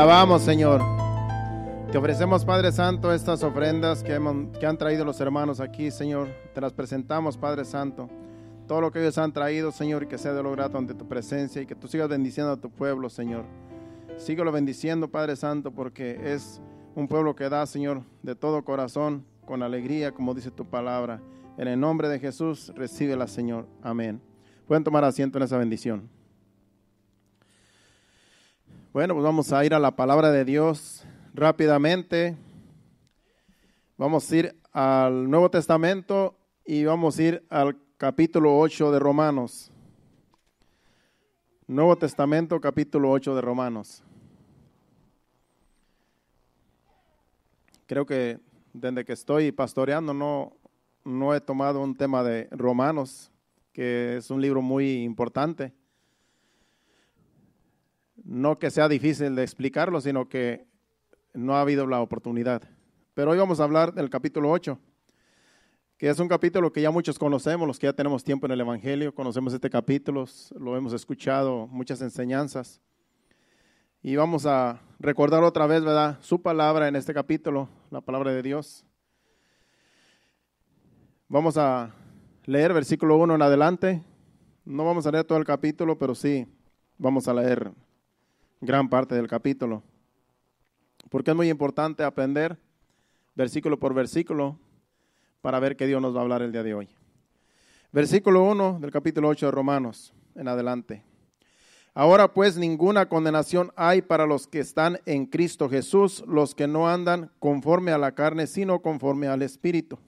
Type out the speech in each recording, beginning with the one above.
alabamos, Señor. Te ofrecemos, Padre Santo, estas ofrendas que, han traído los hermanos aquí, Señor. Te las presentamos, Padre Santo. Todo lo que ellos han traído, Señor, y que sea de lo grato ante tu presencia y que tú sigas bendiciendo a tu pueblo, Señor. Síguelo bendiciendo, Padre Santo, porque es un pueblo que da, Señor, de todo corazón, con alegría, como dice tu palabra. En el nombre de Jesús, recíbela, Señor. Amén. Pueden tomar asiento en esa bendición. Bueno, pues vamos a ir a la palabra de Dios rápidamente. Vamos a ir al Nuevo Testamento y vamos a ir al capítulo 8 de Romanos. Nuevo Testamento, capítulo 8 de Romanos. Creo que desde que estoy pastoreando no, no he tomado un tema de Romanos, que es un libro muy importante. No que sea difícil de explicarlo, sino que no ha habido la oportunidad. Pero hoy vamos a hablar del capítulo 8, que es un capítulo que ya muchos conocemos, los que ya tenemos tiempo en el Evangelio, conocemos este capítulo, lo hemos escuchado, muchas enseñanzas. Y vamos a recordar otra vez, ¿verdad? Su palabra en este capítulo, la palabra de Dios. Vamos a leer versículo 1 en adelante. No vamos a leer todo el capítulo, pero sí vamos a leer gran parte del capítulo. Porque es muy importante aprender versículo por versículo para ver qué Dios nos va a hablar el día de hoy. Versículo 1 del capítulo 8 de Romanos, en adelante. Ahora pues ninguna condenación hay para los que están en Cristo Jesús, los que no andan conforme a la carne, sino conforme al Espíritu.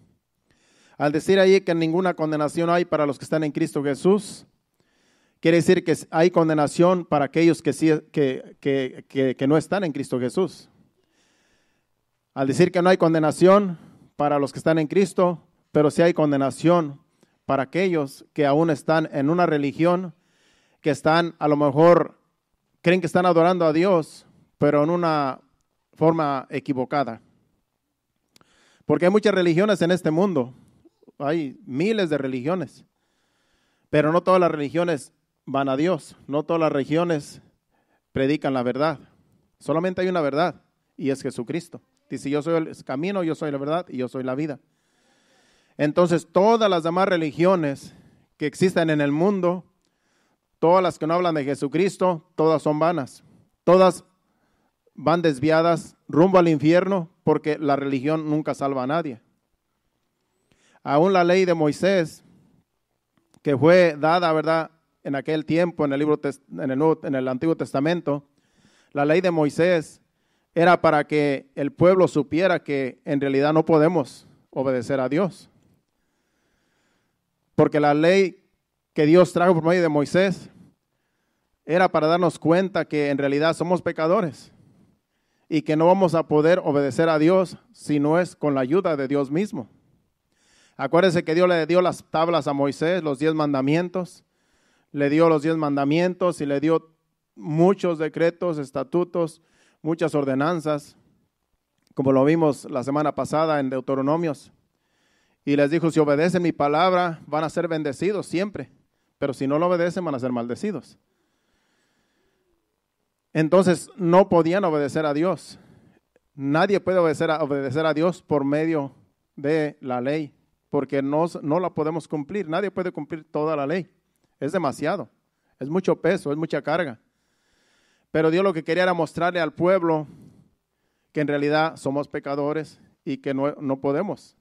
Al decir ahí que ninguna condenación hay para los que están en Cristo Jesús, Quiere decir que hay condenación para aquellos que, que, no están en Cristo Jesús. Al decir que no hay condenación para los que están en Cristo, pero sí hay condenación para aquellos que aún están en una religión, que están a lo mejor, creen que están adorando a Dios, pero en una forma equivocada. Porque hay muchas religiones en este mundo, hay miles de religiones, pero no todas las religiones van a Dios. No todas las regiones predican la verdad. Solamente hay una verdad y es Jesucristo. Dice, yo soy el camino, yo soy la verdad y yo soy la vida. Entonces, todas las demás religiones que existen en el mundo, todas las que no hablan de Jesucristo, todas son vanas. Todas van desviadas rumbo al infierno porque la religión nunca salva a nadie. Aún la ley de Moisés, que fue dada, ¿verdad?, en aquel tiempo, en el, libro, en el, Antiguo Testamento, la ley de Moisés era para que el pueblo supiera que en realidad no podemos obedecer a Dios. Porque la ley que Dios trajo por medio de Moisés era para darnos cuenta que en realidad somos pecadores y que no vamos a poder obedecer a Dios si no es con la ayuda de Dios mismo. Acuérdense que Dios le dio las tablas a Moisés, los diez mandamientos, le dio los diez mandamientos y le dio muchos decretos, estatutos, muchas ordenanzas, como lo vimos la semana pasada en Deuteronomios. Y les dijo, si obedecen mi palabra, van a ser bendecidos siempre, pero si no lo obedecen, van a ser maldecidos. Entonces, no podían obedecer a Dios. Nadie puede obedecer a, obedecer a Dios por medio de la ley, porque no, no la podemos cumplir. Nadie puede cumplir toda la ley. Es demasiado. Es mucho peso, es mucha carga. Pero Dios lo que quería era mostrarle al pueblo que en realidad somos pecadores y que no, no podemos.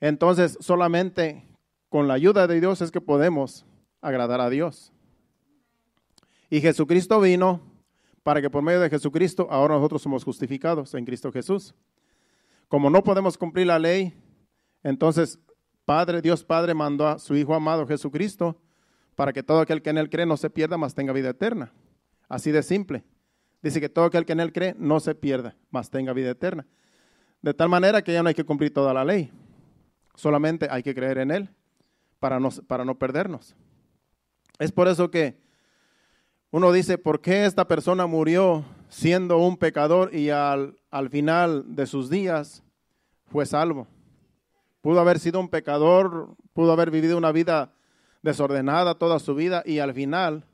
Entonces, solamente con la ayuda de Dios es que podemos agradar a Dios. Y Jesucristo vino para que por medio de Jesucristo ahora nosotros somos justificados en Cristo Jesús. Como no podemos cumplir la ley, entonces Padre, Dios Padre mandó a su Hijo amado Jesucristo para que todo aquel que en él cree no se pierda, mas tenga vida eterna. Así de simple. Dice que todo aquel que en él cree no se pierda, mas tenga vida eterna. De tal manera que ya no hay que cumplir toda la ley. Solamente hay que creer en él para no, para no perdernos. Es por eso que uno dice, ¿por qué esta persona murió siendo un pecador y al, al final de sus días fue salvo? Pudo haber sido un pecador, pudo haber vivido una vida desordenada toda su vida y al final,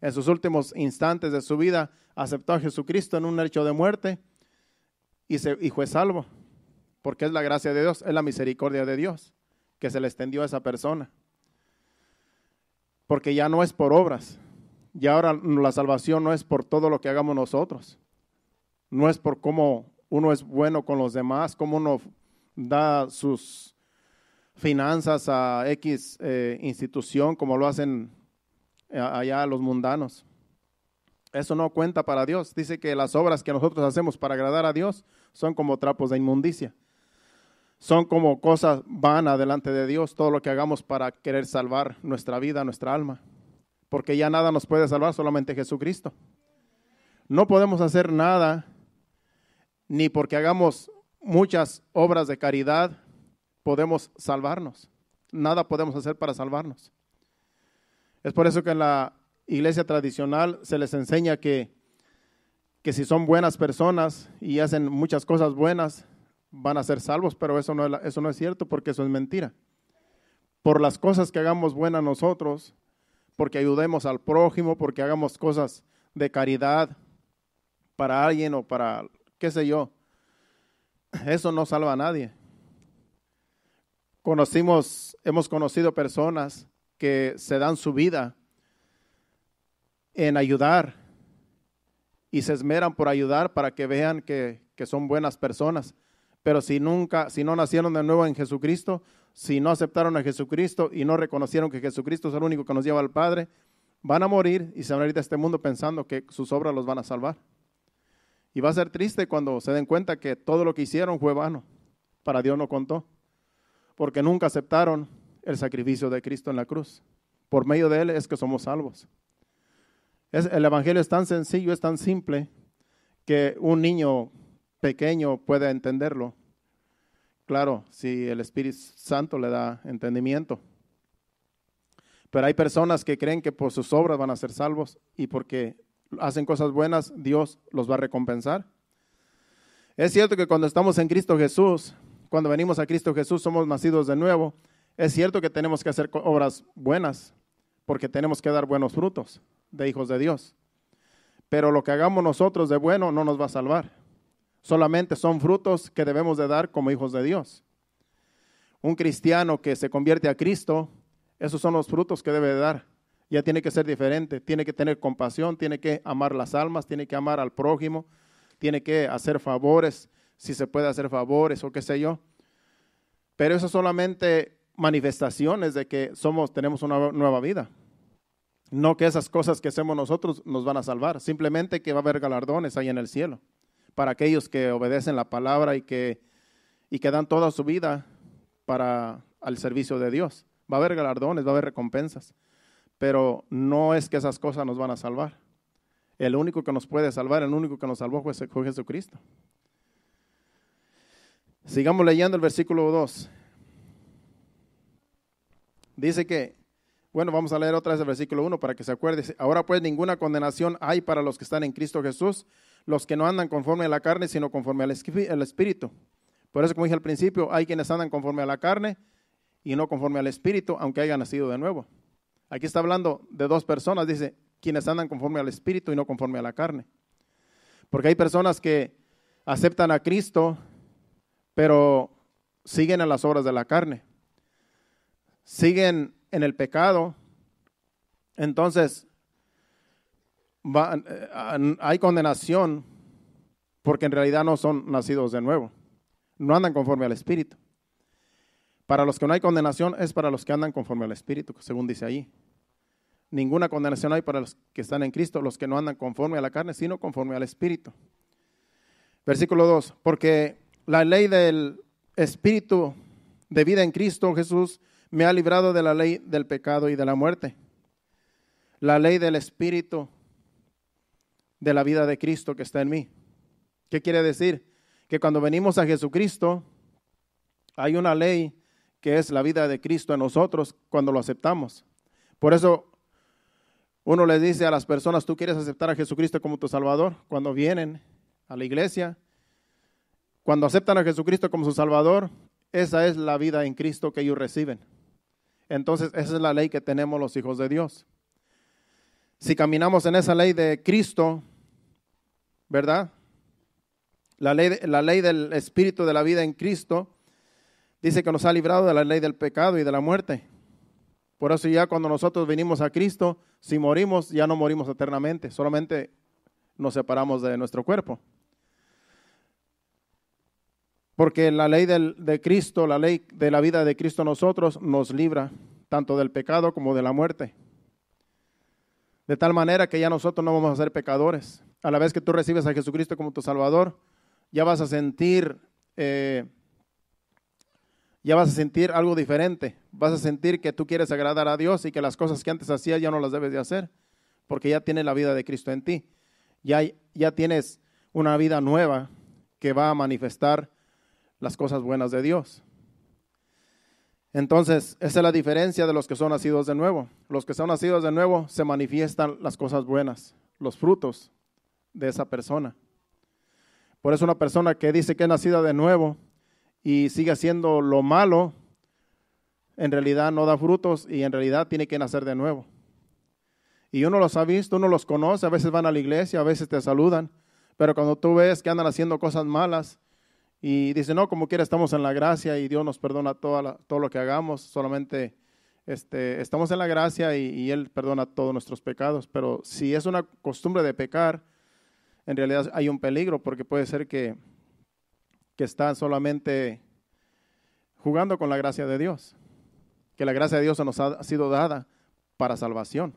en sus últimos instantes de su vida, aceptó a Jesucristo en un hecho de muerte y, fue salvo, porque es la gracia de Dios, es la misericordia de Dios que se le extendió a esa persona. Porque ya no es por obras, y ahora la salvación no es por todo lo que hagamos nosotros, no es por cómo uno es bueno con los demás, cómo uno da sus finanzas a X eh, institución como lo hacen eh, allá los mundanos. Eso no cuenta para Dios. Dice que las obras que nosotros hacemos para agradar a Dios son como trapos de inmundicia. Son como cosas van delante de Dios, todo lo que hagamos para querer salvar nuestra vida, nuestra alma. Porque ya nada nos puede salvar, solamente Jesucristo. No podemos hacer nada, ni porque hagamos muchas obras de caridad, podemos salvarnos. Nada podemos hacer para salvarnos. Es por eso que en la iglesia tradicional se les enseña que, que si son buenas personas y hacen muchas cosas buenas, van a ser salvos, pero eso no, eso no es cierto porque eso es mentira. Por las cosas que hagamos buenas nosotros, porque ayudemos al prójimo, porque hagamos cosas de caridad para alguien o para qué sé yo, eso no salva a nadie. Conocimos, hemos conocido personas que se dan su vida en ayudar y se esmeran por ayudar para que vean que, que son buenas personas. Pero si nunca, si no nacieron de nuevo en Jesucristo, si no aceptaron a Jesucristo y no reconocieron que Jesucristo es el único que nos lleva al Padre, van a morir y se van a ir de este mundo pensando que sus obras los van a salvar. Y va a ser triste cuando se den cuenta que todo lo que hicieron fue vano. Para Dios no contó porque nunca aceptaron el sacrificio de Cristo en la cruz. Por medio de Él es que somos salvos. Es, el Evangelio es tan sencillo, es tan simple, que un niño pequeño puede entenderlo. Claro, si el Espíritu Santo le da entendimiento. Pero hay personas que creen que por sus obras van a ser salvos y porque hacen cosas buenas, Dios los va a recompensar. Es cierto que cuando estamos en Cristo Jesús, cuando venimos a Cristo Jesús somos nacidos de nuevo, es cierto que tenemos que hacer obras buenas, porque tenemos que dar buenos frutos de hijos de Dios. Pero lo que hagamos nosotros de bueno no nos va a salvar. Solamente son frutos que debemos de dar como hijos de Dios. Un cristiano que se convierte a Cristo, esos son los frutos que debe de dar. Ya tiene que ser diferente, tiene que tener compasión, tiene que amar las almas, tiene que amar al prójimo, tiene que hacer favores, si se puede hacer favores o qué sé yo. Pero eso solamente manifestaciones de que somos, tenemos una nueva vida. No que esas cosas que hacemos nosotros nos van a salvar, simplemente que va a haber galardones ahí en el cielo para aquellos que obedecen la palabra y que, y que dan toda su vida para al servicio de Dios. Va a haber galardones, va a haber recompensas, pero no es que esas cosas nos van a salvar. El único que nos puede salvar, el único que nos salvó fue Jesucristo. Sigamos leyendo el versículo 2. Dice que, bueno, vamos a leer otra vez el versículo 1 para que se acuerde. Ahora pues ninguna condenación hay para los que están en Cristo Jesús, los que no andan conforme a la carne, sino conforme al Espíritu. Por eso, como dije al principio, hay quienes andan conforme a la carne y no conforme al Espíritu, aunque hayan nacido de nuevo. Aquí está hablando de dos personas, dice, quienes andan conforme al Espíritu y no conforme a la carne. Porque hay personas que aceptan a Cristo pero siguen en las obras de la carne, siguen en el pecado. Entonces, eh, hay condenación porque en realidad no son nacidos de nuevo, no andan conforme al Espíritu. Para los que no hay condenación es para los que andan conforme al Espíritu, según dice ahí. Ninguna condenación hay para los que están en Cristo, los que no andan conforme a la carne, sino conforme al Espíritu. Versículo 2, porque la ley del Espíritu de vida en Cristo Jesús me ha librado de la ley del pecado y de la muerte. La ley del Espíritu de la vida de Cristo que está en mí. ¿Qué quiere decir? Que cuando venimos a Jesucristo, hay una ley que es la vida de Cristo en nosotros cuando lo aceptamos. Por eso uno le dice a las personas, tú quieres aceptar a Jesucristo como tu Salvador. Cuando vienen a la iglesia, cuando aceptan a Jesucristo como su Salvador, esa es la vida en Cristo que ellos reciben. Entonces, esa es la ley que tenemos los hijos de Dios. Si caminamos en esa ley de Cristo, ¿verdad? La ley, la ley del espíritu de la vida en Cristo dice que nos ha librado de la ley del pecado y de la muerte. Por eso ya cuando nosotros venimos a Cristo, si morimos, ya no morimos eternamente, solamente nos separamos de nuestro cuerpo. Porque la ley de Cristo, la ley de la vida de Cristo nosotros nos libra tanto del pecado como de la muerte. De tal manera que ya nosotros no vamos a ser pecadores. A la vez que tú recibes a Jesucristo como tu Salvador, ya vas a sentir, eh, ya vas a sentir algo diferente. Vas a sentir que tú quieres agradar a Dios y que las cosas que antes hacías ya no las debes de hacer, porque ya tienes la vida de Cristo en ti. ya tienes una vida nueva que va a manifestar las cosas buenas de Dios. Entonces, esa es la diferencia de los que son nacidos de nuevo. Los que son nacidos de nuevo se manifiestan las cosas buenas, los frutos de esa persona. Por eso una persona que dice que es nacida de nuevo y sigue haciendo lo malo, en realidad no da frutos y en realidad tiene que nacer de nuevo. Y uno los ha visto, uno los conoce, a veces van a la iglesia, a veces te saludan, pero cuando tú ves que andan haciendo cosas malas, y dice, no, como quiera, estamos en la gracia y Dios nos perdona toda todo lo que hagamos, solamente este, estamos en la gracia y, Él perdona todos nuestros pecados. Pero si es una costumbre de pecar, en realidad hay un peligro porque puede ser que, que están solamente jugando con la gracia de Dios, que la gracia de Dios nos ha sido dada para salvación,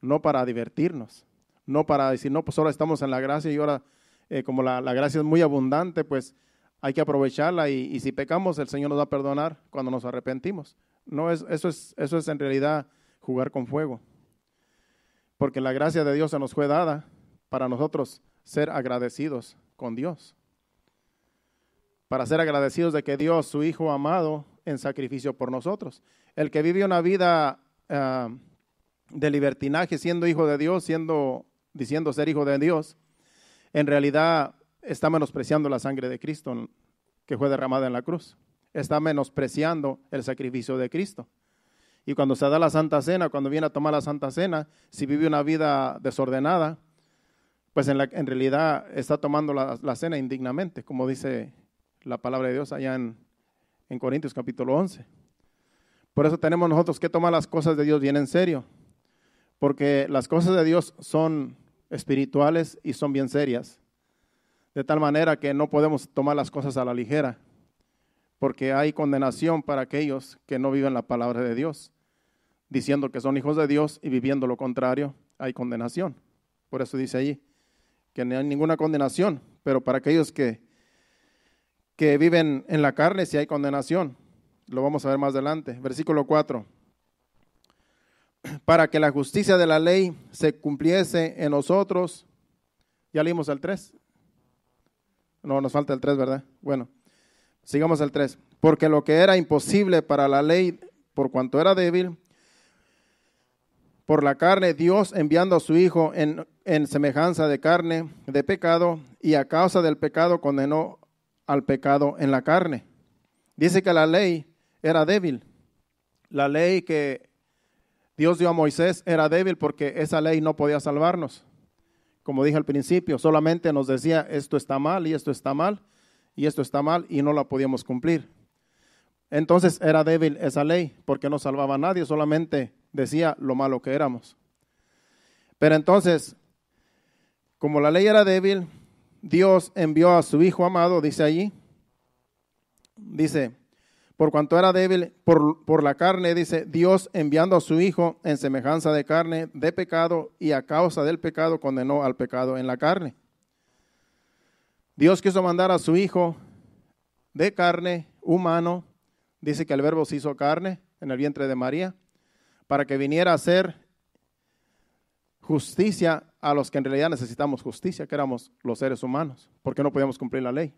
no para divertirnos, no para decir, no, pues ahora estamos en la gracia y ahora eh, como la, gracia es muy abundante, pues hay que aprovecharla y, si pecamos, el Señor nos va a perdonar cuando nos arrepentimos. No es, eso, es, eso es en realidad jugar con fuego, porque la gracia de Dios se nos fue dada para nosotros ser agradecidos con Dios, para ser agradecidos de que Dios, su Hijo amado, en sacrificio por nosotros. El que vive una vida ah, de libertinaje siendo hijo de Dios, siendo, diciendo ser hijo de Dios, en realidad está menospreciando la sangre de Cristo que fue derramada en la cruz. Está menospreciando el sacrificio de Cristo. Y cuando se da la Santa Cena, cuando viene a tomar la Santa Cena, si vive una vida desordenada, pues en, realidad está tomando la, cena indignamente, como dice la palabra de Dios allá en, en Corintios capítulo 11. Por eso tenemos nosotros que tomar las cosas de Dios bien en serio, porque las cosas de Dios son espirituales y son bien serias. De tal manera que no podemos tomar las cosas a la ligera, porque hay condenación para aquellos que no viven la palabra de Dios, diciendo que son hijos de Dios y viviendo lo contrario, hay condenación. Por eso dice allí que no hay ninguna condenación, pero para aquellos que, que viven en la carne sí hay condenación. Lo vamos a ver más adelante. Versículo 4 para que la justicia de la ley se cumpliese en nosotros. ¿Ya leímos al 3? No, nos falta el 3, ¿verdad? Bueno, sigamos al 3. Porque lo que era imposible para la ley, por cuanto era débil, por la carne, Dios enviando a su Hijo en, en, semejanza de carne, de pecado, y a causa del pecado condenó al pecado en la carne. Dice que la ley era débil. La ley que Dios dio a Moisés era débil porque esa ley no podía salvarnos. Como dije al principio, solamente nos decía esto está mal y esto está mal y esto está mal y no la podíamos cumplir. Entonces era débil esa ley porque no salvaba a nadie, solamente decía lo malo que éramos. Pero entonces, como la ley era débil, Dios envió a su Hijo amado, dice allí, dice, por cuanto era débil por, la carne, dice, Dios enviando a su Hijo en semejanza de carne, de pecado, y a causa del pecado condenó al pecado en la carne. Dios quiso mandar a su Hijo de carne, humano, dice que el verbo se hizo carne en el vientre de María, para que viniera a hacer justicia a los que en realidad necesitamos justicia, que éramos los seres humanos, porque no podíamos cumplir la ley.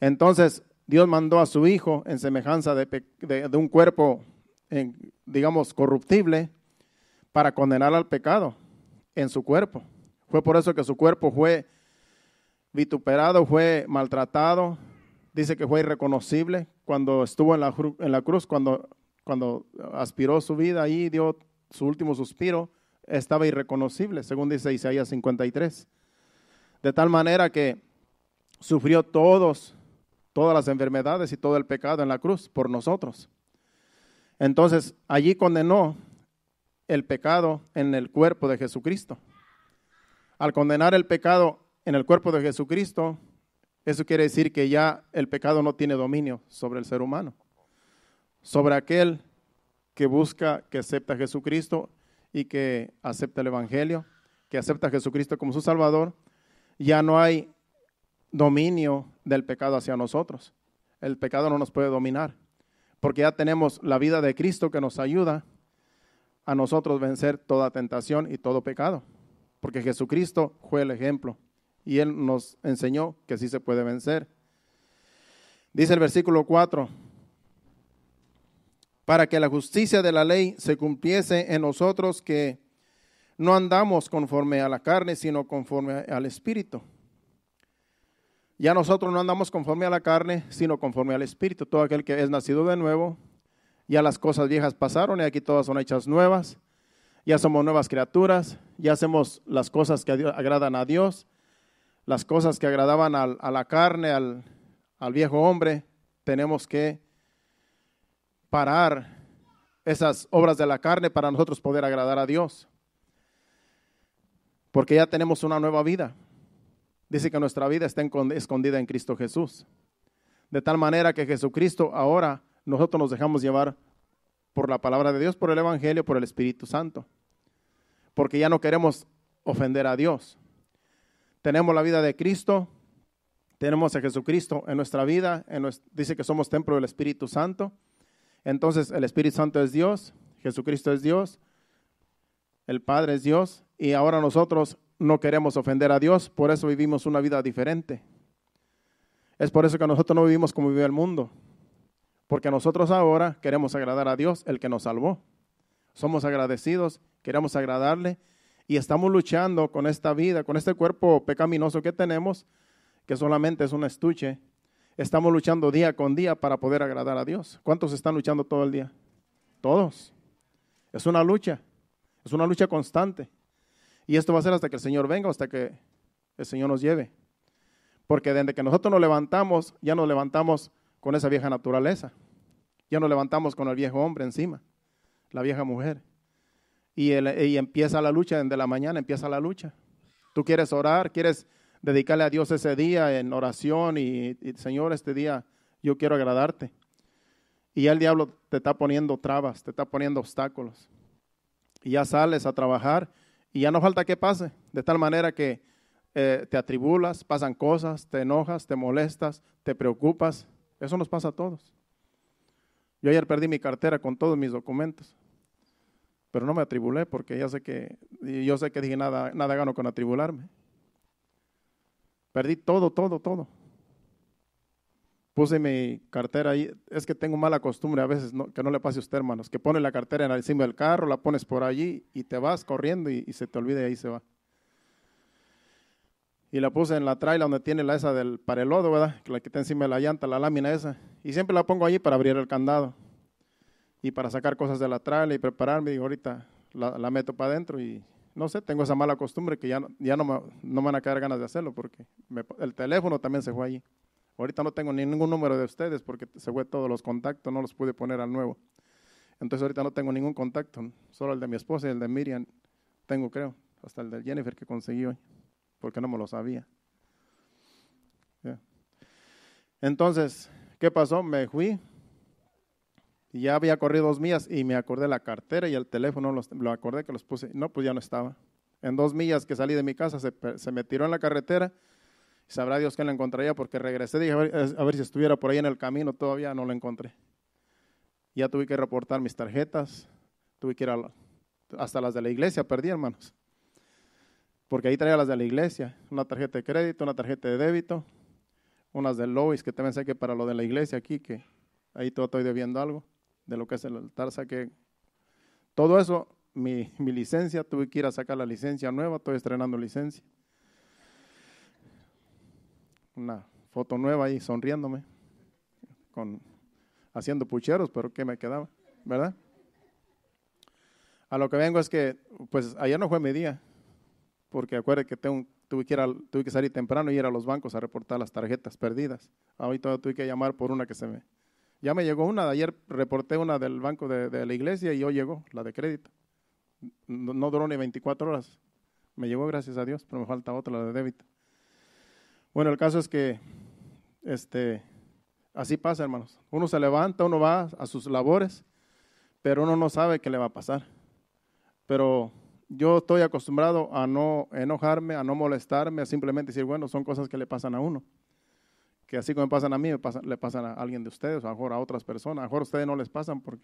Entonces, Dios mandó a su Hijo en semejanza de, un cuerpo, digamos, corruptible, para condenar al pecado en su cuerpo. Fue por eso que su cuerpo fue vituperado, fue maltratado, dice que fue irreconocible cuando estuvo en la, cruz, cuando, cuando aspiró su vida y dio su último suspiro, estaba irreconocible, según dice Isaías 53. De tal manera que sufrió todos todas las enfermedades y todo el pecado en la cruz por nosotros. Entonces, allí condenó el pecado en el cuerpo de Jesucristo. Al condenar el pecado en el cuerpo de Jesucristo, eso quiere decir que ya el pecado no tiene dominio sobre el ser humano, sobre aquel que busca, que acepta a Jesucristo y que acepta el Evangelio, que acepta a Jesucristo como su Salvador, ya no hay dominio del pecado hacia nosotros. El pecado no nos puede dominar, porque ya tenemos la vida de Cristo que nos ayuda a nosotros vencer toda tentación y todo pecado, porque Jesucristo fue el ejemplo y Él nos enseñó que sí se puede vencer. Dice el versículo 4, para que la justicia de la ley se cumpliese en nosotros que no andamos conforme a la carne, sino conforme al Espíritu. Ya nosotros no andamos conforme a la carne, sino conforme al Espíritu. Todo aquel que es nacido de nuevo, ya las cosas viejas pasaron y aquí todas son hechas nuevas. Ya somos nuevas criaturas, ya hacemos las cosas que agradan a Dios, las cosas que agradaban a la carne, al viejo hombre. Tenemos que parar esas obras de la carne para nosotros poder agradar a Dios. Porque ya tenemos una nueva vida, Dice que nuestra vida está escondida en Cristo Jesús. De tal manera que Jesucristo ahora nosotros nos dejamos llevar por la palabra de Dios, por el Evangelio, por el Espíritu Santo. Porque ya no queremos ofender a Dios. Tenemos la vida de Cristo, tenemos a Jesucristo en nuestra vida, dice que somos templo del Espíritu Santo. Entonces el Espíritu Santo es Dios, Jesucristo es Dios, el Padre es Dios, y ahora nosotros no queremos ofender a Dios, por eso vivimos una vida diferente. Es por eso que nosotros no vivimos como vive el mundo, porque nosotros ahora queremos agradar a Dios, el que nos salvó. Somos agradecidos, queremos agradarle y estamos luchando con esta vida, con este cuerpo pecaminoso que tenemos, que solamente es un estuche. Estamos luchando día con día para poder agradar a Dios. ¿Cuántos están luchando todo el día? Todos. Es una lucha, es una lucha constante. Y esto va a ser hasta que el Señor venga, hasta que el Señor nos lleve. Porque desde que nosotros nos levantamos, ya nos levantamos con esa vieja naturaleza. Ya nos levantamos con el viejo hombre encima, la vieja mujer. Y, empieza la lucha, desde la mañana empieza la lucha. Tú quieres orar, quieres dedicarle a Dios ese día en oración y, y Señor, este día yo quiero agradarte. Y ya el diablo te está poniendo trabas, te está poniendo obstáculos. Y ya sales a trabajar y ya no falta que pase, de tal manera que eh, te atribulas, pasan cosas, te enojas, te molestas, te preocupas. Eso nos pasa a todos. Yo ayer perdí mi cartera con todos mis documentos, pero no me atribulé porque ya sé que, yo sé que dije nada, nada gano con atribularme. Perdí todo, todo, todo puse mi cartera ahí. Es que tengo mala costumbre a veces, no, que no le pase a usted, hermanos, que pone la cartera encima del carro, la pones por allí y te vas corriendo y, se te olvida y ahí se va. Y la puse en la traila donde tiene la esa del para el lodo, ¿verdad? La que está encima de la llanta, la lámina esa. Y siempre la pongo allí para abrir el candado y para sacar cosas de la traila y prepararme. y ahorita la, meto para adentro y no sé, tengo esa mala costumbre que ya, ya no, me, no me van a quedar ganas de hacerlo porque el teléfono también se fue allí. Ahorita no tengo ningún número de ustedes porque se fue todos los contactos, no los pude poner al nuevo. Entonces ahorita no tengo ningún contacto, solo el de mi esposa y el de Miriam tengo, creo, hasta el de Jennifer que conseguí hoy, porque no me lo sabía. Entonces, ¿qué pasó? Me fui y ya había corrido dos millas y me acordé la cartera y el teléfono, lo acordé que los puse. No, pues ya no estaba. En dos millas que salí de mi casa se me tiró en la carretera Sabrá Dios que la encontraría porque regresé, dije, a ver, si estuviera por ahí en el camino, todavía no la encontré. Ya tuve que reportar mis tarjetas, tuve que ir hasta las de la iglesia, perdí hermanos. Porque ahí traía las de la iglesia, una tarjeta de crédito, una tarjeta de débito, unas de Lois que también que para lo de la iglesia aquí, que ahí todo estoy debiendo algo, de lo que es el altar saqué. Todo eso, mi, mi licencia, tuve que ir a sacar la licencia nueva, estoy estrenando licencia una foto nueva ahí sonriéndome, con, haciendo pucheros, pero ¿qué me quedaba? ¿Verdad? A lo que vengo es que, pues ayer no fue mi día, porque acuerde que tuve, que salir temprano y ir a los bancos a reportar las tarjetas perdidas. Ahorita tuve que llamar por una que se me... Ya me llegó una, ayer reporté una del banco de, la iglesia y hoy llegó, la de crédito. No, no duró ni 24 horas. Me llegó, gracias a Dios, pero me falta otra, la de débito. Bueno, el caso es que este, así pasa, hermanos. Uno se levanta, uno va a sus labores, pero uno no sabe qué le va a pasar. Pero yo estoy acostumbrado a no enojarme, a no molestarme, a simplemente decir, bueno, son cosas que le pasan a uno. Que así como me pasan a mí, le pasan a alguien de ustedes, a a otras personas. A mejor a ustedes no les pasan porque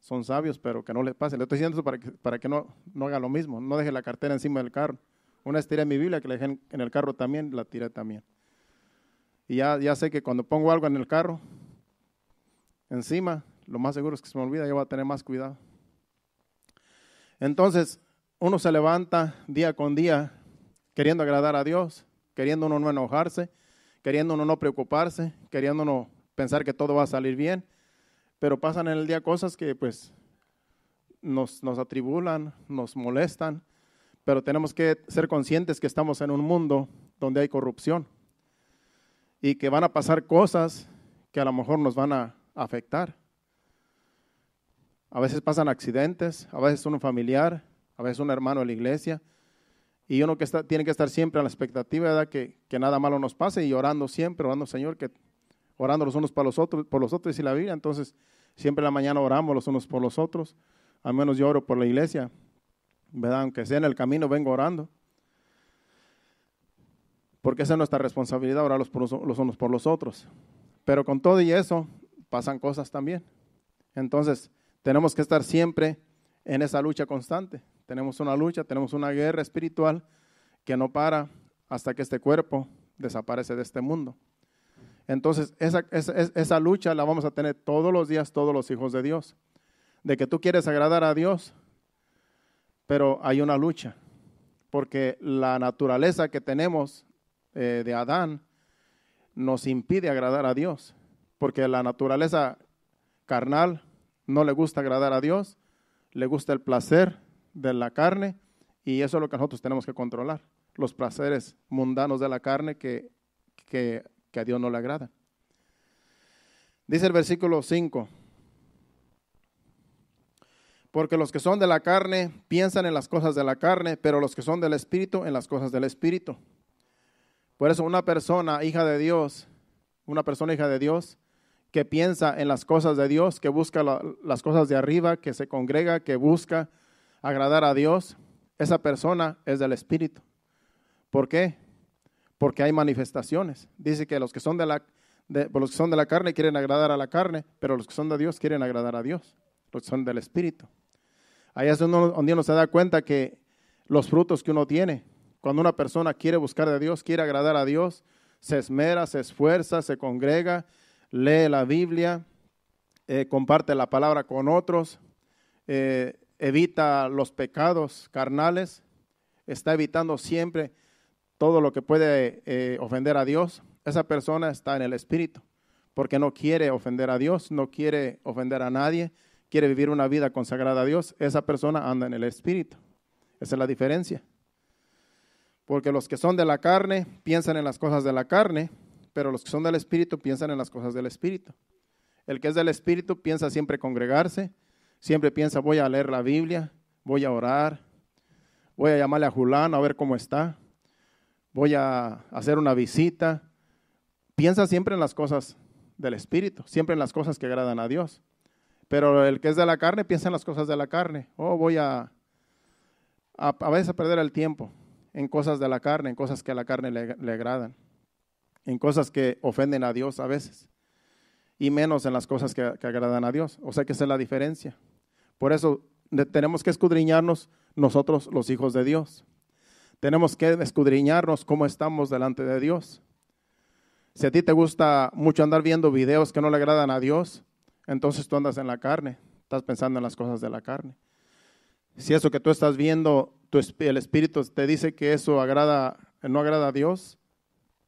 son sabios, pero que no les pasen. Le estoy diciendo eso para que, para que no, no haga lo mismo. No deje la cartera encima del carro. Una estira mi Biblia que la dejé en el carro también, la tiré también. Y ya, ya sé que cuando pongo algo en el carro, encima, lo más seguro es que se me olvida, yo voy a tener más cuidado. Entonces, uno se levanta día con día queriendo agradar a Dios, queriendo uno no enojarse, queriendo uno no preocuparse, queriendo no pensar que todo va a salir bien, pero pasan en el día cosas que pues nos, nos atribulan, nos molestan, pero tenemos que ser conscientes que estamos en un mundo donde hay corrupción y que van a pasar cosas que a lo mejor nos van a afectar. A veces pasan accidentes, a veces un familiar, a veces un hermano de la iglesia. Y uno que tiene que estar siempre a la expectativa, de Que, nada malo nos pase y orando siempre, orando Señor, que orando los unos para los otros, por los otros y la Biblia. Entonces, siempre en la mañana oramos los unos por los otros. Al menos yo oro por la iglesia ¿verdad? Aunque sea en el camino, vengo orando. Porque esa es nuestra responsabilidad, orar los, unos por los otros. Pero con todo y eso, pasan cosas también. Entonces, tenemos que estar siempre en esa lucha constante. Tenemos una lucha, tenemos una guerra espiritual que no para hasta que este cuerpo desaparece de este mundo. Entonces, esa, esa lucha la vamos a tener todos los días, todos los hijos de Dios. De que tú quieres agradar a Dios, pero hay una lucha, porque la naturaleza que tenemos eh, de Adán nos impide agradar a Dios, porque la naturaleza carnal no le gusta agradar a Dios, le gusta el placer de la carne y eso es lo que nosotros tenemos que controlar, los placeres mundanos de la carne que, a Dios no le agrada. Dice el versículo 5. Porque los que son de la carne piensan en las cosas de la carne, pero los que son del Espíritu en las cosas del Espíritu. Por eso una persona hija de Dios, una persona hija de Dios, que piensa en las cosas de Dios, que busca las cosas de arriba, que se congrega, que busca agradar a Dios, esa persona es del Espíritu. ¿Por qué? Porque hay manifestaciones. Dice que los que son de la, pues los que son de la carne quieren agradar a la carne, pero los que son de Dios quieren agradar a Dios, los que son del Espíritu. Ahí es donde uno se da cuenta que los frutos que uno tiene, cuando una persona quiere buscar a Dios, quiere agradar a Dios, se esmera, se esfuerza, se congrega, lee la Biblia, eh, comparte la palabra con otros, eh, evita los pecados carnales, está evitando siempre todo lo que puede eh, ofender a Dios. Esa persona está en el Espíritu, porque no quiere ofender a Dios, no quiere ofender a nadie, quiere vivir una vida consagrada a Dios, esa persona anda en el Espíritu. Esa es la diferencia. Porque los que son de la carne piensan en las cosas de la carne, pero los que son del Espíritu piensan en las cosas del Espíritu. El que es del Espíritu piensa siempre congregarse, siempre piensa voy a leer la Biblia, voy a orar, voy a llamarle a Julán a ver cómo está, voy a hacer una visita. Piensa siempre en las cosas del Espíritu, siempre en las cosas que agradan a Dios. Pero el que es de la carne piensa en las cosas de la carne. Oh, voy a, a, veces a perder el tiempo en cosas de la carne, en cosas que a la carne le, agradan, en cosas que ofenden a Dios a veces, y menos en las cosas que, que agradan a Dios. O sea que esa es la diferencia. Por eso tenemos que escudriñarnos nosotros los hijos de Dios. Tenemos que escudriñarnos cómo estamos delante de Dios. Si a ti te gusta mucho andar viendo videos que no le agradan a Dios, entonces tú andas en la carne, estás pensando en las cosas de la carne. Si eso que tú estás viendo, el Espíritu te dice que eso no agrada a Dios,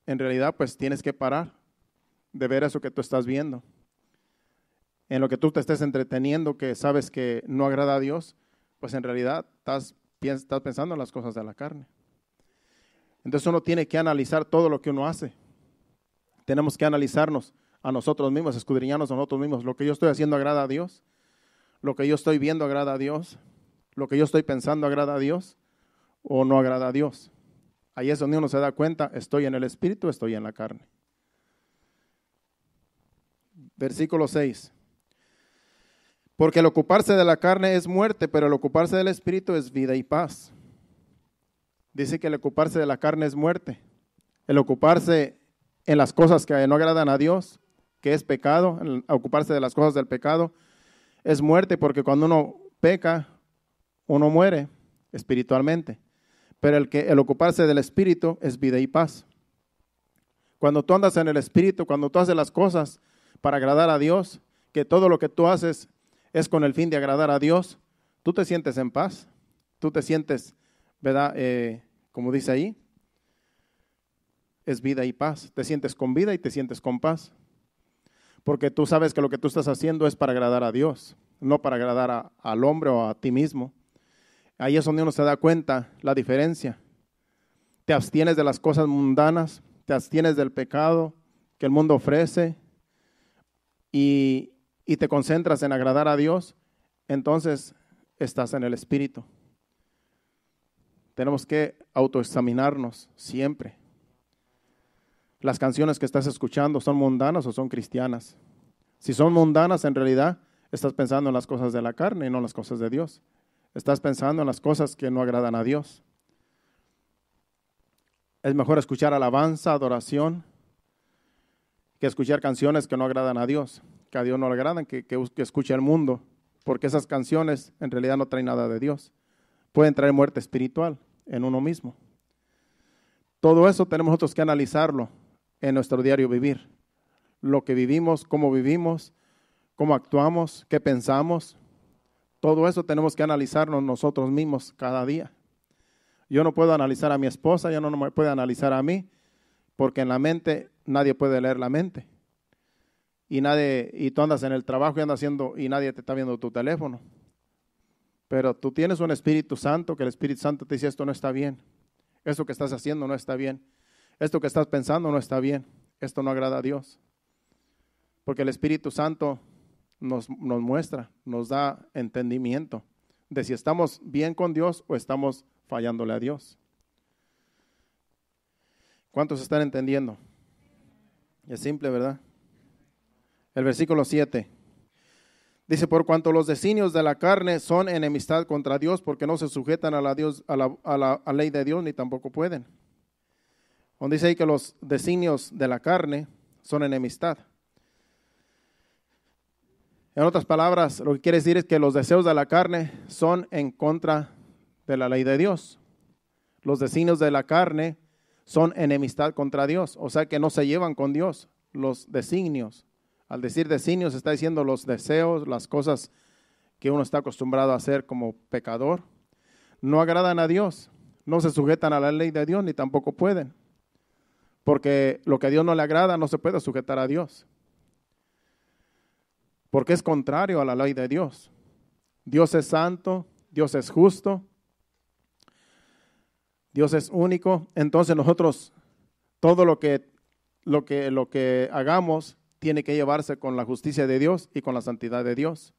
en realidad pues tienes que parar de ver eso que tú estás viendo. En lo que tú te estés entreteniendo, que sabes que no agrada a Dios, pues en realidad estás, estás pensando en las cosas de la carne. Entonces uno tiene que analizar todo lo que uno hace. Tenemos que analizarnos a nosotros mismos, escudriñarnos a nosotros mismos. Lo que yo estoy haciendo agrada a Dios. Lo que yo estoy viendo agrada a Dios. Lo que yo estoy pensando agrada a Dios o no agrada a Dios. Ahí es donde uno se da cuenta, estoy en el espíritu, estoy en la carne. Versículo 6. Porque el ocuparse de la carne es muerte, pero el ocuparse del espíritu es vida y paz. Dice que el ocuparse de la carne es muerte. El ocuparse en las cosas que no agradan a Dios que es pecado, ocuparse de las cosas del pecado, es muerte, porque cuando uno peca, uno muere espiritualmente. Pero el, que, el ocuparse del espíritu es vida y paz. Cuando tú andas en el espíritu, cuando tú haces las cosas para agradar a Dios, que todo lo que tú haces es con el fin de agradar a Dios, tú te sientes en paz, tú te sientes, ¿verdad? Eh, como dice ahí, es vida y paz. Te sientes con vida y te sientes con paz porque tú sabes que lo que tú estás haciendo es para agradar a Dios, no para agradar al hombre o a ti mismo. Ahí es donde uno se da cuenta la diferencia. Te abstienes de las cosas mundanas, te abstienes del pecado que el mundo ofrece y, y te concentras en agradar a Dios, entonces estás en el Espíritu. Tenemos que autoexaminarnos siempre las canciones que estás escuchando son mundanas o son cristianas. Si son mundanas, en realidad estás pensando en las cosas de la carne y no en las cosas de Dios. Estás pensando en las cosas que no agradan a Dios. Es mejor escuchar alabanza, adoración, que escuchar canciones que no agradan a Dios, que a Dios no le agradan, que, escuche el mundo, porque esas canciones en realidad no traen nada de Dios. Pueden traer muerte espiritual en uno mismo. Todo eso tenemos nosotros que analizarlo, en nuestro diario vivir. Lo que vivimos, cómo vivimos, cómo actuamos, qué pensamos. Todo eso tenemos que analizarnos nosotros mismos cada día. Yo no puedo analizar a mi esposa, yo no me puedo analizar a mí, porque en la mente nadie puede leer la mente. Y nadie y tú andas en el trabajo y andas haciendo y nadie te está viendo tu teléfono. Pero tú tienes un Espíritu Santo que el Espíritu Santo te dice esto no está bien. Eso que estás haciendo no está bien esto que estás pensando no está bien, esto no agrada a Dios. Porque el Espíritu Santo nos, nos muestra, nos da entendimiento de si estamos bien con Dios o estamos fallándole a Dios. ¿Cuántos están entendiendo? Es simple, ¿verdad? El versículo 7. Dice, por cuanto los designios de la carne son enemistad contra Dios, porque no se sujetan a la, Dios, a la, ley de Dios, ni tampoco pueden. Donde dice ahí que los designios de la carne son enemistad. En otras palabras, lo que quiere decir es que los deseos de la carne son en contra de la ley de Dios. Los designios de la carne son enemistad contra Dios, o sea que no se llevan con Dios los designios. Al decir designios está diciendo los deseos, las cosas que uno está acostumbrado a hacer como pecador. No agradan a Dios, no se sujetan a la ley de Dios ni tampoco pueden. Porque lo que a Dios no le agrada no se puede sujetar a Dios. Porque es contrario a la ley de Dios. Dios es santo, Dios es justo, Dios es único. Entonces nosotros, todo lo que, lo que, lo que hagamos tiene que llevarse con la justicia de Dios y con la santidad de Dios.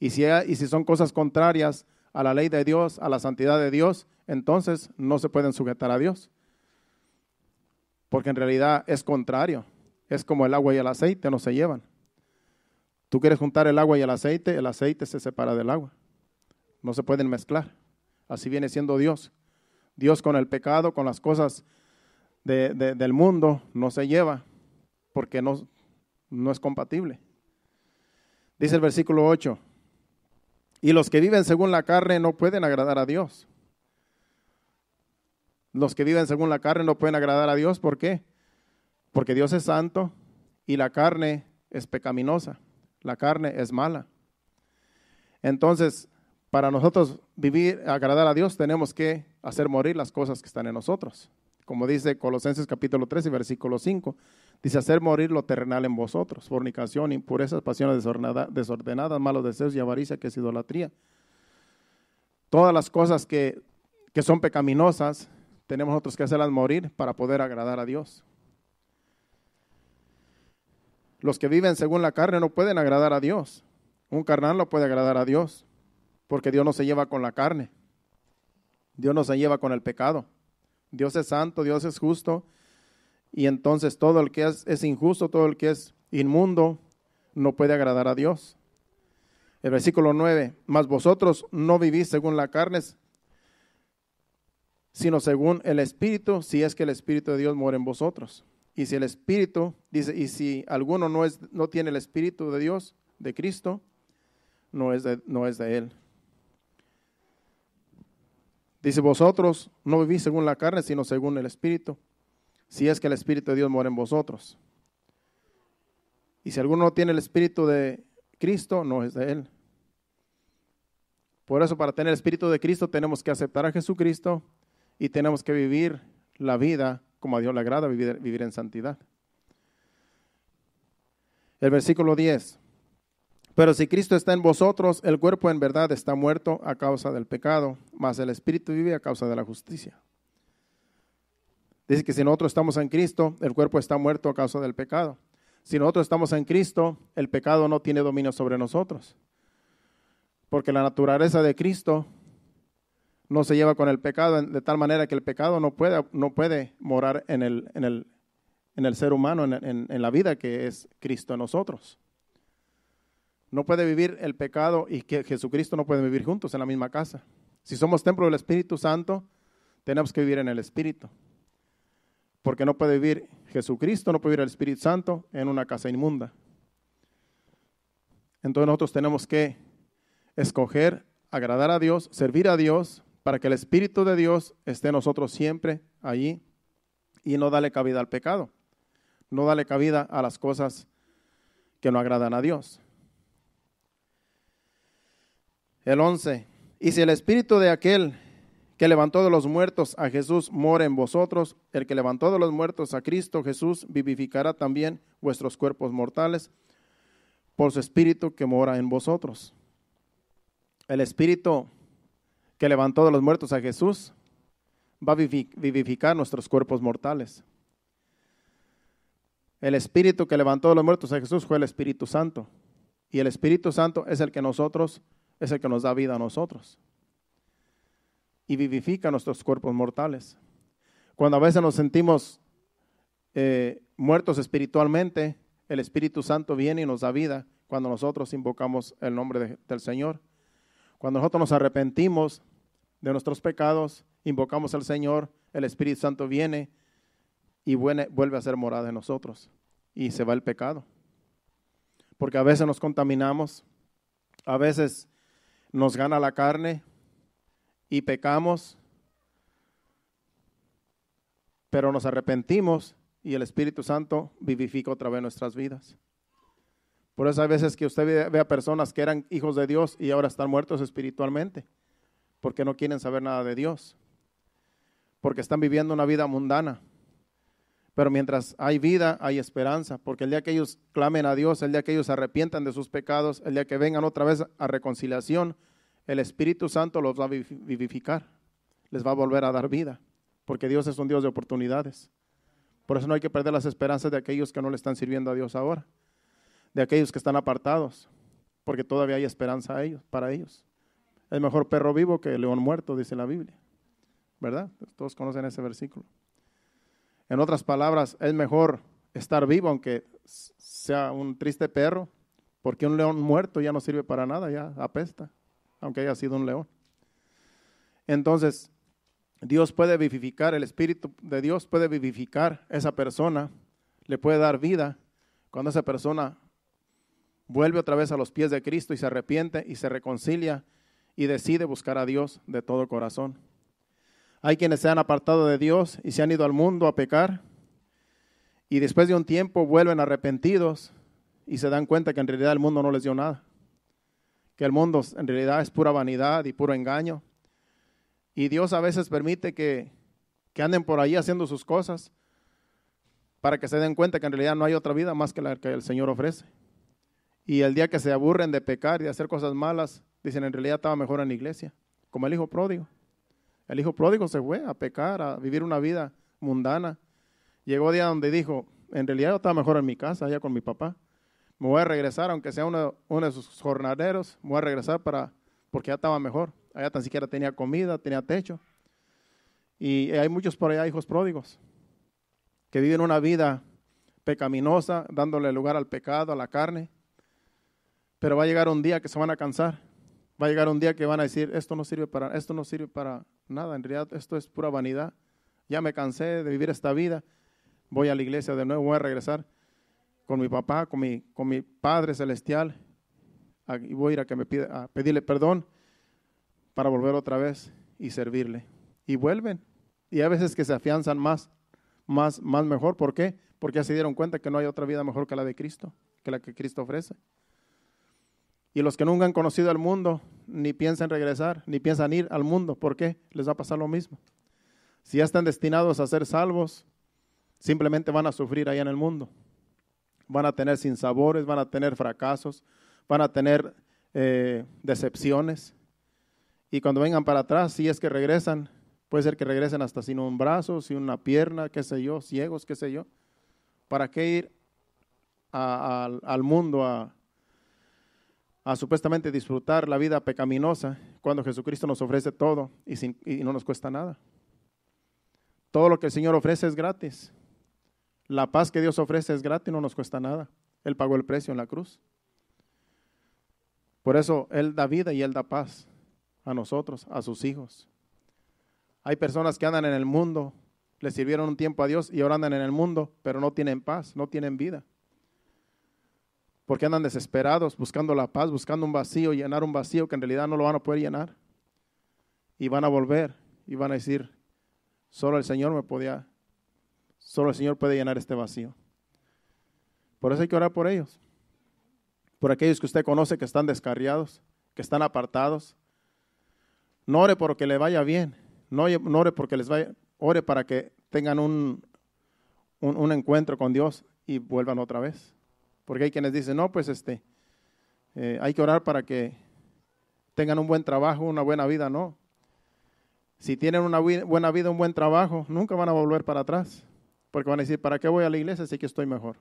Y si, y si son cosas contrarias a la ley de Dios, a la santidad de Dios, entonces no se pueden sujetar a Dios porque en realidad es contrario. Es como el agua y el aceite, no se llevan. Tú quieres juntar el agua y el aceite, el aceite se separa del agua. No se pueden mezclar. Así viene siendo Dios. Dios con el pecado, con las cosas del mundo, no se lleva porque no, no es compatible. Dice el versículo 8, y los que viven según la carne no pueden agradar a Dios. Los que viven según la carne no pueden agradar a Dios. ¿Por qué? Porque Dios es santo y la carne es pecaminosa. La carne es mala. Entonces, para nosotros vivir, agradar a Dios, tenemos que hacer morir las cosas que están en nosotros. Como dice Colosenses capítulo 3 y versículo 5, dice hacer morir lo terrenal en vosotros, fornicación, impurezas, pasiones desordenadas, malos deseos y avaricia, que es idolatría. Todas las cosas que, que son pecaminosas tenemos otros que hacerlas morir para poder agradar a Dios. Los que viven según la carne no pueden agradar a Dios. Un carnal no puede agradar a Dios, porque Dios no se lleva con la carne. Dios no se lleva con el pecado. Dios es santo, Dios es justo, y entonces todo el que es, es injusto, todo el que es inmundo, no puede agradar a Dios. El versículo 9, mas vosotros no vivís según la carne, sino según el Espíritu, si es que el Espíritu de Dios muere en vosotros. Y si el Espíritu, dice, y si alguno no, es, no tiene el Espíritu de Dios, de Cristo, no es de, no es de Él. Dice, vosotros no vivís según la carne, sino según el Espíritu, si es que el Espíritu de Dios muere en vosotros. Y si alguno no tiene el Espíritu de Cristo, no es de Él. Por eso, para tener el Espíritu de Cristo, tenemos que aceptar a Jesucristo, y tenemos que vivir la vida como a Dios le agrada, vivir, en santidad. El versículo 10. Pero si Cristo está en vosotros, el cuerpo en verdad está muerto a causa del pecado, mas el espíritu vive a causa de la justicia. Dice que si nosotros estamos en Cristo, el cuerpo está muerto a causa del pecado. Si nosotros estamos en Cristo, el pecado no tiene dominio sobre nosotros. Porque la naturaleza de Cristo no se lleva con el pecado, de tal manera que el pecado no puede, no puede morar en el, en, el, en el ser humano, en, la vida que es Cristo en nosotros. No puede vivir el pecado y que Jesucristo no puede vivir juntos en la misma casa. Si somos templo del Espíritu Santo, tenemos que vivir en el Espíritu. Porque no puede vivir Jesucristo, no puede vivir el Espíritu Santo en una casa inmunda. Entonces nosotros tenemos que escoger agradar a Dios, servir a Dios para que el Espíritu de Dios esté nosotros siempre allí y no dale cabida al pecado, no dale cabida a las cosas que no agradan a Dios. El 11. Y si el Espíritu de aquel que levantó de los muertos a Jesús mora en vosotros, el que levantó de los muertos a Cristo Jesús vivificará también vuestros cuerpos mortales por su Espíritu que mora en vosotros. El Espíritu que levantó de los muertos a Jesús, va a vivificar nuestros cuerpos mortales. El Espíritu que levantó de los muertos a Jesús fue el Espíritu Santo. Y el Espíritu Santo es el que nosotros, es el que nos da vida a nosotros. Y vivifica nuestros cuerpos mortales. Cuando a veces nos sentimos eh, muertos espiritualmente, el Espíritu Santo viene y nos da vida cuando nosotros invocamos el nombre del Señor. Cuando nosotros nos arrepentimos de nuestros pecados, invocamos al Señor, el Espíritu Santo viene y vuelve a ser morada en nosotros y se va el pecado. Porque a veces nos contaminamos, a veces nos gana la carne y pecamos, pero nos arrepentimos y el Espíritu Santo vivifica otra vez nuestras vidas. Por eso hay veces que usted ve a personas que eran hijos de Dios y ahora están muertos espiritualmente, porque no quieren saber nada de Dios, porque están viviendo una vida mundana. Pero mientras hay vida, hay esperanza, porque el día que ellos clamen a Dios, el día que ellos se arrepientan de sus pecados, el día que vengan otra vez a reconciliación, el Espíritu Santo los va a vivificar, les va a volver a dar vida, porque Dios es un Dios de oportunidades. Por eso no hay que perder las esperanzas de aquellos que no le están sirviendo a Dios ahora de aquellos que están apartados, porque todavía hay esperanza a ellos, para ellos. Es mejor perro vivo que león muerto, dice la Biblia. ¿Verdad? Todos conocen ese versículo. En otras palabras, es mejor estar vivo aunque sea un triste perro, porque un león muerto ya no sirve para nada, ya apesta, aunque haya sido un león. Entonces, Dios puede vivificar, el Espíritu de Dios puede vivificar esa persona, le puede dar vida cuando esa persona vuelve otra vez a los pies de Cristo y se arrepiente y se reconcilia y decide buscar a Dios de todo corazón. Hay quienes se han apartado de Dios y se han ido al mundo a pecar y después de un tiempo vuelven arrepentidos y se dan cuenta que en realidad el mundo no les dio nada, que el mundo en realidad es pura vanidad y puro engaño. Y Dios a veces permite que, anden por ahí haciendo sus cosas para que se den cuenta que en realidad no hay otra vida más que la que el Señor ofrece. Y el día que se aburren de pecar y de hacer cosas malas, dicen, en realidad estaba mejor en la iglesia, como el hijo pródigo. El hijo pródigo se fue a pecar, a vivir una vida mundana. Llegó día donde dijo, en realidad estaba mejor en mi casa, allá con mi papá. Me voy a regresar, aunque sea uno, de sus jornaleros, me voy a regresar para, porque ya estaba mejor. Allá tan siquiera tenía comida, tenía techo. Y hay muchos por allá hijos pródigos que viven una vida pecaminosa, dándole lugar al pecado, a la carne. Pero va a llegar un día que se van a cansar. Va a llegar un día que van a decir, esto no sirve para, esto no sirve para nada. En realidad esto es pura vanidad. Ya me cansé de vivir esta vida. Voy a la iglesia de nuevo, voy a regresar con mi papá, con mi, con mi Padre Celestial. Y voy a ir a, que me pida, a pedirle perdón para volver otra vez y servirle. Y vuelven. Y a veces que se afianzan más, más, más mejor. ¿Por qué? Porque ya se dieron cuenta que no hay otra vida mejor que la de Cristo, que la que Cristo ofrece. Y los que nunca han conocido al mundo, ni piensan regresar, ni piensan ir al mundo. ¿Por qué? Les va a pasar lo mismo. Si ya están destinados a ser salvos, simplemente van a sufrir allá en el mundo. Van a tener sinsabores, van a tener fracasos, van a tener eh, decepciones. Y cuando vengan para atrás, si es que regresan, puede ser que regresen hasta sin un brazo, sin una pierna, qué sé yo, ciegos, qué sé yo. ¿Para qué ir al mundo a, a supuestamente disfrutar la vida pecaminosa cuando Jesucristo nos ofrece todo y, no nos cuesta nada. Todo lo que el Señor ofrece es gratis. La paz que Dios ofrece es gratis, y no nos cuesta nada. Él pagó el precio en la cruz. Por eso Él da vida y Él da paz a nosotros, a sus hijos. Hay personas que andan en el mundo, le sirvieron un tiempo a Dios y ahora andan en el mundo, pero no tienen paz, no tienen vida porque andan desesperados, buscando la paz, buscando un vacío, llenar un vacío que en realidad no lo van a poder llenar. Y van a volver y van a decir, solo el Señor me podía, solo el Señor puede llenar este vacío. Por eso hay que orar por ellos, por aquellos que usted conoce que están descarriados, que están apartados. No ore porque le vaya bien, no, no ore porque les vaya, ore para que tengan un, un encuentro con Dios y vuelvan otra vez. Porque hay quienes dicen, no, pues este, eh, hay que orar para que tengan un buen trabajo, una buena vida, no. Si tienen una buena vida, un buen trabajo, nunca van a volver para atrás. Porque van a decir, ¿para qué voy a la iglesia si que estoy mejor?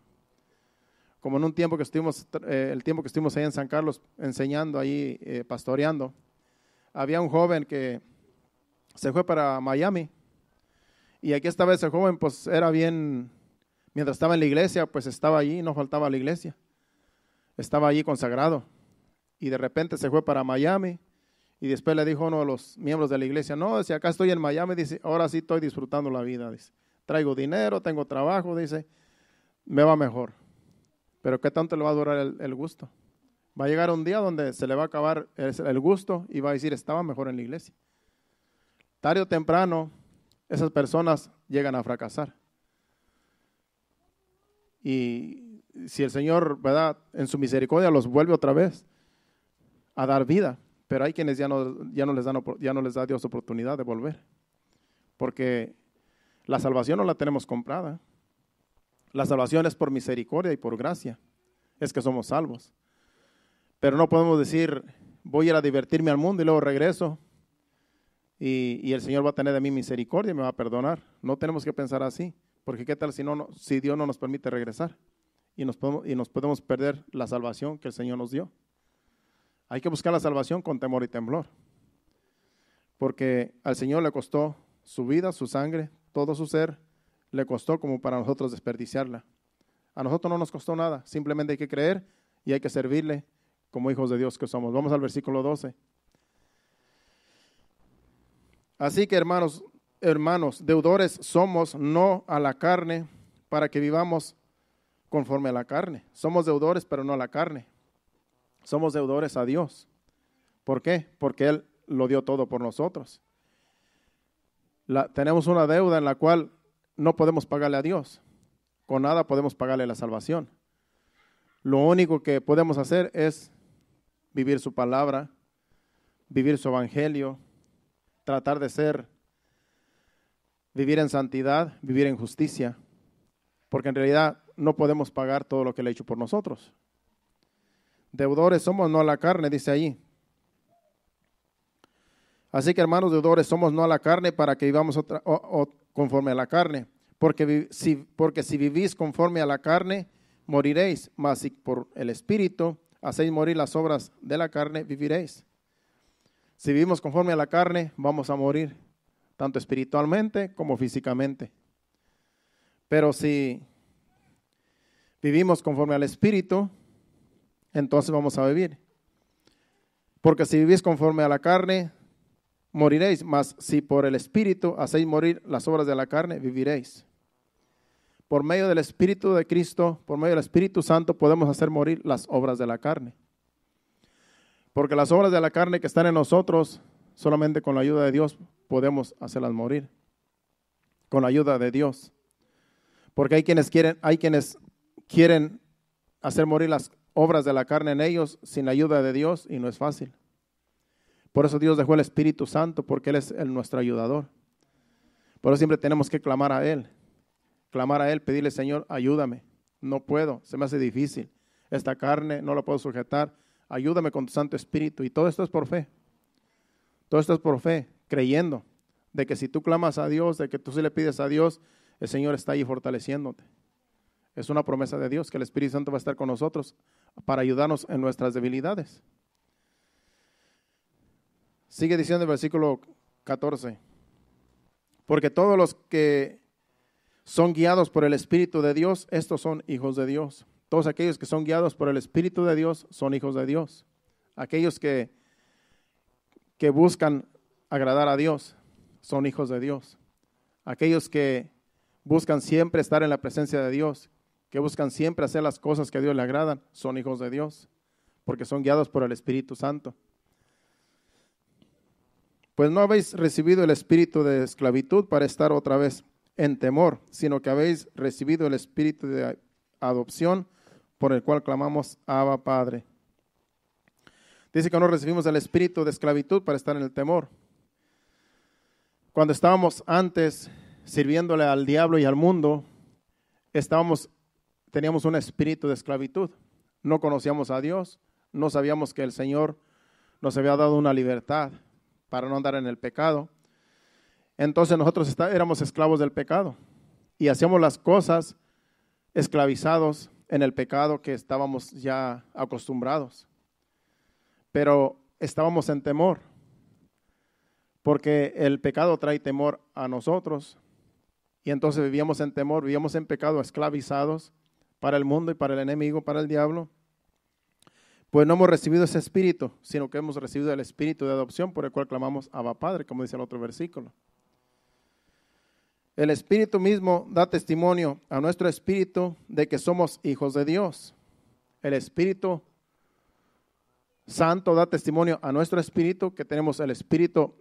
Como en un tiempo que estuvimos, eh, el tiempo que estuvimos ahí en San Carlos enseñando, ahí eh, pastoreando, había un joven que se fue para Miami. Y aquí esta vez el joven pues era bien Mientras estaba en la iglesia, pues estaba allí, no faltaba la iglesia. Estaba allí consagrado. Y de repente se fue para Miami. Y después le dijo uno de los miembros de la iglesia, no, si acá estoy en Miami, dice, ahora sí estoy disfrutando la vida, dice. Traigo dinero, tengo trabajo, dice, me va mejor. Pero ¿qué tanto le va a durar el, el gusto? Va a llegar un día donde se le va a acabar el gusto y va a decir, estaba mejor en la iglesia. Tarde o temprano, esas personas llegan a fracasar. Y si el Señor, ¿verdad? En su misericordia los vuelve otra vez a dar vida. Pero hay quienes ya no, ya no, les, dan, ya no les da Dios oportunidad de volver. Porque la salvación no la tenemos comprada. La salvación es por misericordia y por gracia. Es que somos salvos. Pero no podemos decir, voy a ir a divertirme al mundo y luego regreso. Y, y, el Señor va a tener de mí misericordia y me va a perdonar. No tenemos que pensar así. Porque qué tal si, no, Dios no nos permite regresar y nos, podemos, y nos podemos perder la salvación que el Señor nos dio. Hay que buscar la salvación con temor y temblor. Porque al Señor le costó su vida, su sangre, todo su ser, le costó como para nosotros desperdiciarla. A nosotros no nos costó nada, simplemente hay que creer y hay que servirle como hijos de Dios que somos. Vamos al versículo 12. Así que hermanos, hermanos, deudores somos no a la carne para que vivamos conforme a la carne. Somos deudores, pero no a la carne. Somos deudores a Dios. ¿Por qué? Porque Él lo dio todo por nosotros. tenemos una deuda en la cual no podemos pagarle a Dios. Con nada podemos pagarle la salvación. Lo único que podemos hacer es vivir su palabra, vivir su evangelio, tratar de ser vivir en santidad, vivir en justicia, porque en realidad no podemos pagar todo lo que le ha hecho por nosotros. Deudores somos no a la carne, dice allí. Así que hermanos deudores somos no a la carne para que vivamos otra, conforme a la carne, porque si, porque si vivís conforme a la carne, moriréis, mas si por el Espíritu hacéis morir las obras de la carne, viviréis. Si vivimos conforme a la carne, vamos a morir tanto espiritualmente como físicamente. Pero si vivimos conforme al Espíritu, entonces vamos a vivir. Porque si vivís conforme a la carne, moriréis, mas si por el Espíritu hacéis morir las obras de la carne, viviréis. Por medio del Espíritu de Cristo, por medio del Espíritu Santo, podemos hacer morir las obras de la carne. Porque las obras de la carne que están en nosotros Solamente con la ayuda de Dios podemos hacerlas morir. Con la ayuda de Dios. Porque hay quienes quieren, hay quienes quieren hacer morir las obras de la carne en ellos sin la ayuda de Dios y no es fácil. Por eso Dios dejó el Espíritu Santo, porque Él es el, nuestro ayudador. Por eso siempre tenemos que clamar a Él, clamar a Él, pedirle, Señor, ayúdame. No puedo, se me hace difícil. Esta carne no la puedo sujetar. Ayúdame con tu Santo Espíritu. Y todo esto es por fe. Todo esto es por fe, creyendo, de que si tú clamas a Dios, de que tú sí le pides a Dios, el Señor está ahí fortaleciéndote. Es una promesa de Dios que el Espíritu Santo va a estar con nosotros para ayudarnos en nuestras debilidades. Sigue diciendo el versículo 14. Porque todos los que son guiados por el Espíritu de Dios, estos son hijos de Dios. Todos aquellos que son guiados por el Espíritu de Dios son hijos de Dios. Aquellos que que buscan agradar a Dios son hijos de Dios. Aquellos que buscan siempre estar en la presencia de Dios, que buscan siempre hacer las cosas que a Dios le agradan, son hijos de Dios, porque son guiados por el Espíritu Santo. Pues no habéis recibido el espíritu de esclavitud para estar otra vez en temor, sino que habéis recibido el espíritu de adopción por el cual clamamos Abba Padre. Dice que no recibimos el espíritu de esclavitud para estar en el temor. Cuando estábamos antes sirviéndole al diablo y al mundo, estábamos teníamos un espíritu de esclavitud. No conocíamos a Dios, no sabíamos que el Señor nos había dado una libertad para no andar en el pecado. Entonces nosotros éramos esclavos del pecado y hacíamos las cosas esclavizados en el pecado que estábamos ya acostumbrados pero estábamos en temor, porque el pecado trae temor a nosotros. Y entonces vivíamos en temor, vivíamos en pecado, esclavizados para el mundo y para el enemigo, para el diablo. Pues no hemos recibido ese espíritu, sino que hemos recibido el espíritu de adopción por el cual clamamos Abba Padre, como dice el otro versículo. El espíritu mismo da testimonio a nuestro espíritu de que somos hijos de Dios. El espíritu Santo da testimonio a nuestro espíritu que tenemos el espíritu,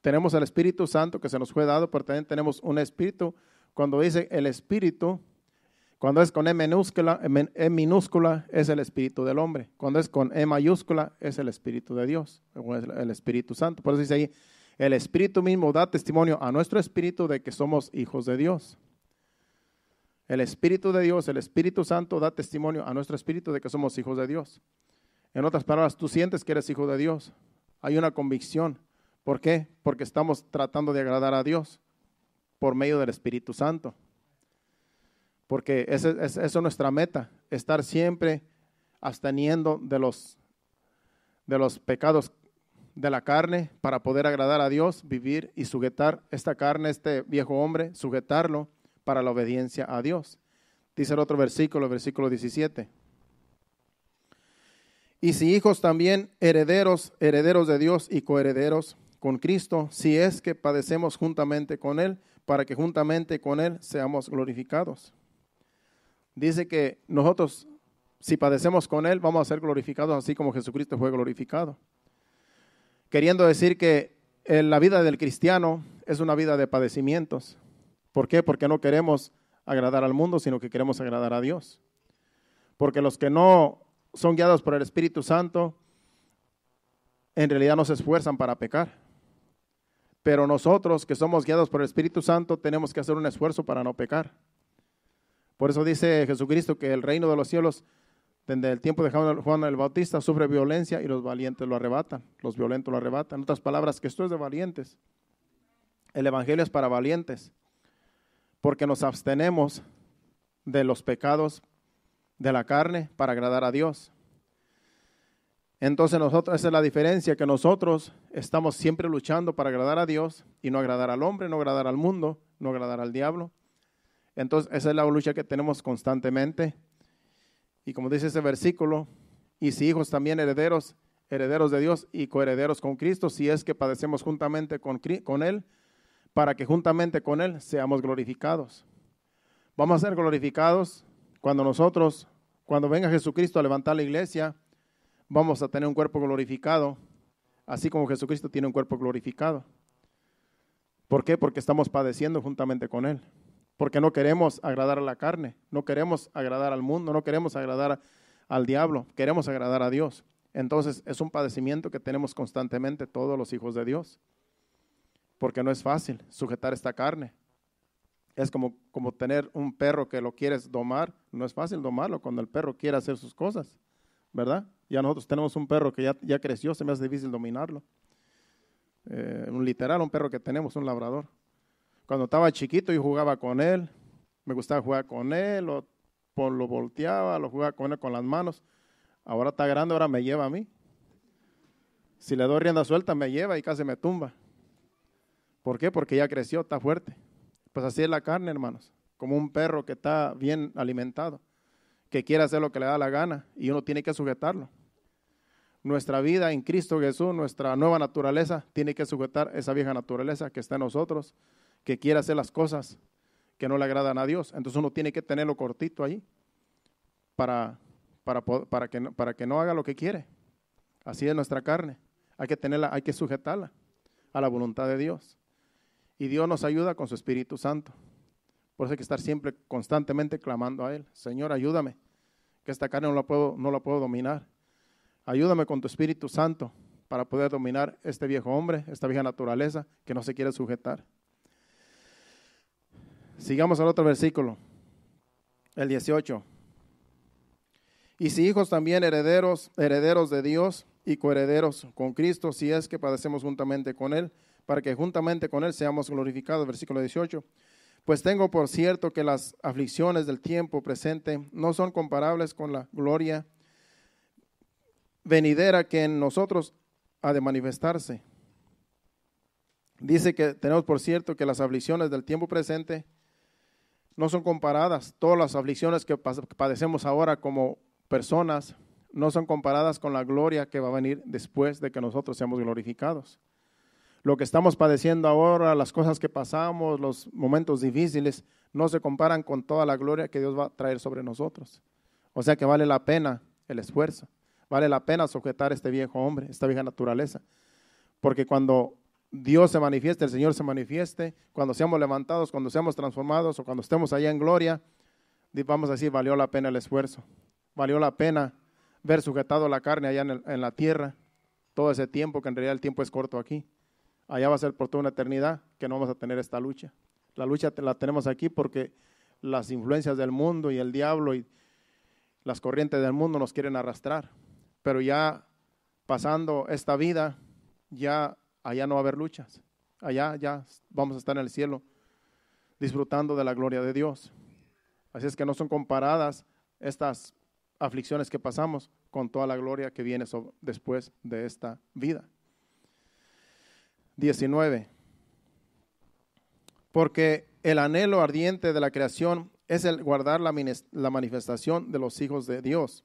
tenemos el Espíritu Santo que se nos fue dado, pero también tenemos un espíritu. Cuando dice el espíritu, cuando es con E minúscula, e e minúscula es el espíritu del hombre. Cuando es con E mayúscula es el espíritu de Dios, el Espíritu Santo. Por eso dice ahí, el espíritu mismo da testimonio a nuestro espíritu de que somos hijos de Dios. El Espíritu de Dios, el Espíritu Santo da testimonio a nuestro espíritu de que somos hijos de Dios. En otras palabras, tú sientes que eres hijo de Dios. Hay una convicción. ¿Por qué? Porque estamos tratando de agradar a Dios por medio del Espíritu Santo. Porque esa, es nuestra meta, estar siempre absteniendo de los, de los pecados de la carne para poder agradar a Dios, vivir y sujetar esta carne, este viejo hombre, sujetarlo para la obediencia a Dios. Dice el otro versículo, el versículo 17. Y si hijos también herederos, herederos de Dios y coherederos con Cristo, si es que padecemos juntamente con Él, para que juntamente con Él seamos glorificados. Dice que nosotros, si padecemos con Él, vamos a ser glorificados así como Jesucristo fue glorificado. Queriendo decir que eh, la vida del cristiano es una vida de padecimientos. ¿Por qué? Porque no queremos agradar al mundo, sino que queremos agradar a Dios. Porque los que no son guiados por el Espíritu Santo, en realidad no se esfuerzan para pecar. Pero nosotros que somos guiados por el Espíritu Santo tenemos que hacer un esfuerzo para no pecar. Por eso dice Jesucristo que el reino de los cielos, desde el tiempo de Juan el Bautista, sufre violencia y los valientes lo arrebatan, los violentos lo arrebatan. En otras palabras, que esto es de valientes. El Evangelio es para valientes, porque nos abstenemos de los pecados de la carne para agradar a Dios. Entonces nosotros, esa es la diferencia, que nosotros estamos siempre luchando para agradar a Dios y no agradar al hombre, no agradar al mundo, no agradar al diablo. Entonces esa es la lucha que tenemos constantemente. Y como dice ese versículo, y si hijos también herederos, herederos de Dios y coherederos con Cristo, si es que padecemos juntamente con, con Él, para que juntamente con Él seamos glorificados. Vamos a ser glorificados cuando nosotros, cuando venga Jesucristo a levantar la iglesia, vamos a tener un cuerpo glorificado, así como Jesucristo tiene un cuerpo glorificado. ¿Por qué? Porque estamos padeciendo juntamente con Él. Porque no queremos agradar a la carne, no queremos agradar al mundo, no queremos agradar al diablo, queremos agradar a Dios. Entonces es un padecimiento que tenemos constantemente todos los hijos de Dios. Porque no es fácil sujetar esta carne. Es como, como tener un perro que lo quieres domar. No es fácil domarlo cuando el perro quiere hacer sus cosas, ¿verdad? Ya nosotros tenemos un perro que ya, ya creció, se me hace difícil dominarlo. Eh, un literal, un perro que tenemos, un labrador. Cuando estaba chiquito yo jugaba con él, me gustaba jugar con él, lo volteaba, lo jugaba con él con las manos. Ahora está grande, ahora me lleva a mí. Si le doy rienda suelta, me lleva y casi me tumba. ¿Por qué? Porque ya creció, está fuerte. Pues así es la carne, hermanos, como un perro que está bien alimentado, que quiere hacer lo que le da la gana y uno tiene que sujetarlo. Nuestra vida en Cristo Jesús, nuestra nueva naturaleza, tiene que sujetar esa vieja naturaleza que está en nosotros, que quiere hacer las cosas que no le agradan a Dios. Entonces uno tiene que tenerlo cortito ahí, para, para, para, que, para que no haga lo que quiere. Así es nuestra carne. Hay que tenerla, hay que sujetarla a la voluntad de Dios. Y Dios nos ayuda con su Espíritu Santo. Por eso hay que estar siempre constantemente clamando a Él. Señor, ayúdame, que esta carne no la puedo, no la puedo dominar. Ayúdame con tu Espíritu Santo para poder dominar este viejo hombre, esta vieja naturaleza que no se quiere sujetar. Sigamos al otro versículo, el 18. Y si hijos también herederos, herederos de Dios y coherederos con Cristo, si es que padecemos juntamente con Él, para que juntamente con Él seamos glorificados. Versículo 18. Pues tengo por cierto que las aflicciones del tiempo presente no son comparables con la gloria venidera que en nosotros ha de manifestarse. Dice que tenemos por cierto que las aflicciones del tiempo presente no son comparadas. Todas las aflicciones que padecemos ahora como personas no son comparadas con la gloria que va a venir después de que nosotros seamos glorificados lo que estamos padeciendo ahora, las cosas que pasamos, los momentos difíciles, no se comparan con toda la gloria que Dios va a traer sobre nosotros. O sea que vale la pena el esfuerzo, vale la pena sujetar a este viejo hombre, esta vieja naturaleza. Porque cuando Dios se manifieste, el Señor se manifieste, cuando seamos levantados, cuando seamos transformados o cuando estemos allá en gloria, vamos a decir, valió la pena el esfuerzo, valió la pena ver sujetado la carne allá en la tierra, todo ese tiempo que en realidad el tiempo es corto aquí allá va a ser por toda una eternidad que no vamos a tener esta lucha. La lucha la tenemos aquí porque las influencias del mundo y el diablo y las corrientes del mundo nos quieren arrastrar. Pero ya pasando esta vida, ya allá no va a haber luchas. Allá ya vamos a estar en el cielo disfrutando de la gloria de Dios. Así es que no son comparadas estas aflicciones que pasamos con toda la gloria que viene después de esta vida. 19. Porque el anhelo ardiente de la creación es el guardar la, manifestación de los hijos de Dios.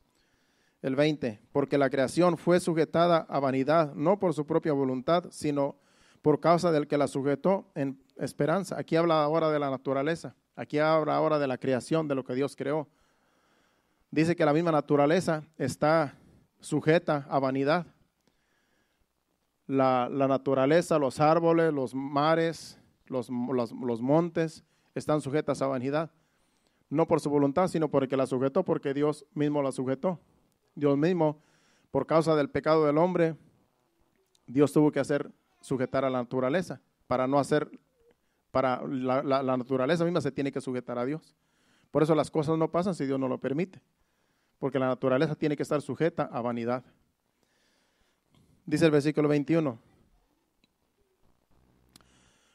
El 20. Porque la creación fue sujetada a vanidad, no por su propia voluntad, sino por causa del que la sujetó en esperanza. Aquí habla ahora de la naturaleza. Aquí habla ahora de la creación, de lo que Dios creó. Dice que la misma naturaleza está sujeta a vanidad la, naturaleza, los árboles, los mares, los, los, montes están sujetas a vanidad. No por su voluntad, sino porque la sujetó, porque Dios mismo la sujetó. Dios mismo, por causa del pecado del hombre, Dios tuvo que hacer sujetar a la naturaleza para no hacer, para la, la, naturaleza misma se tiene que sujetar a Dios. Por eso las cosas no pasan si Dios no lo permite, porque la naturaleza tiene que estar sujeta a vanidad dice el versículo 21.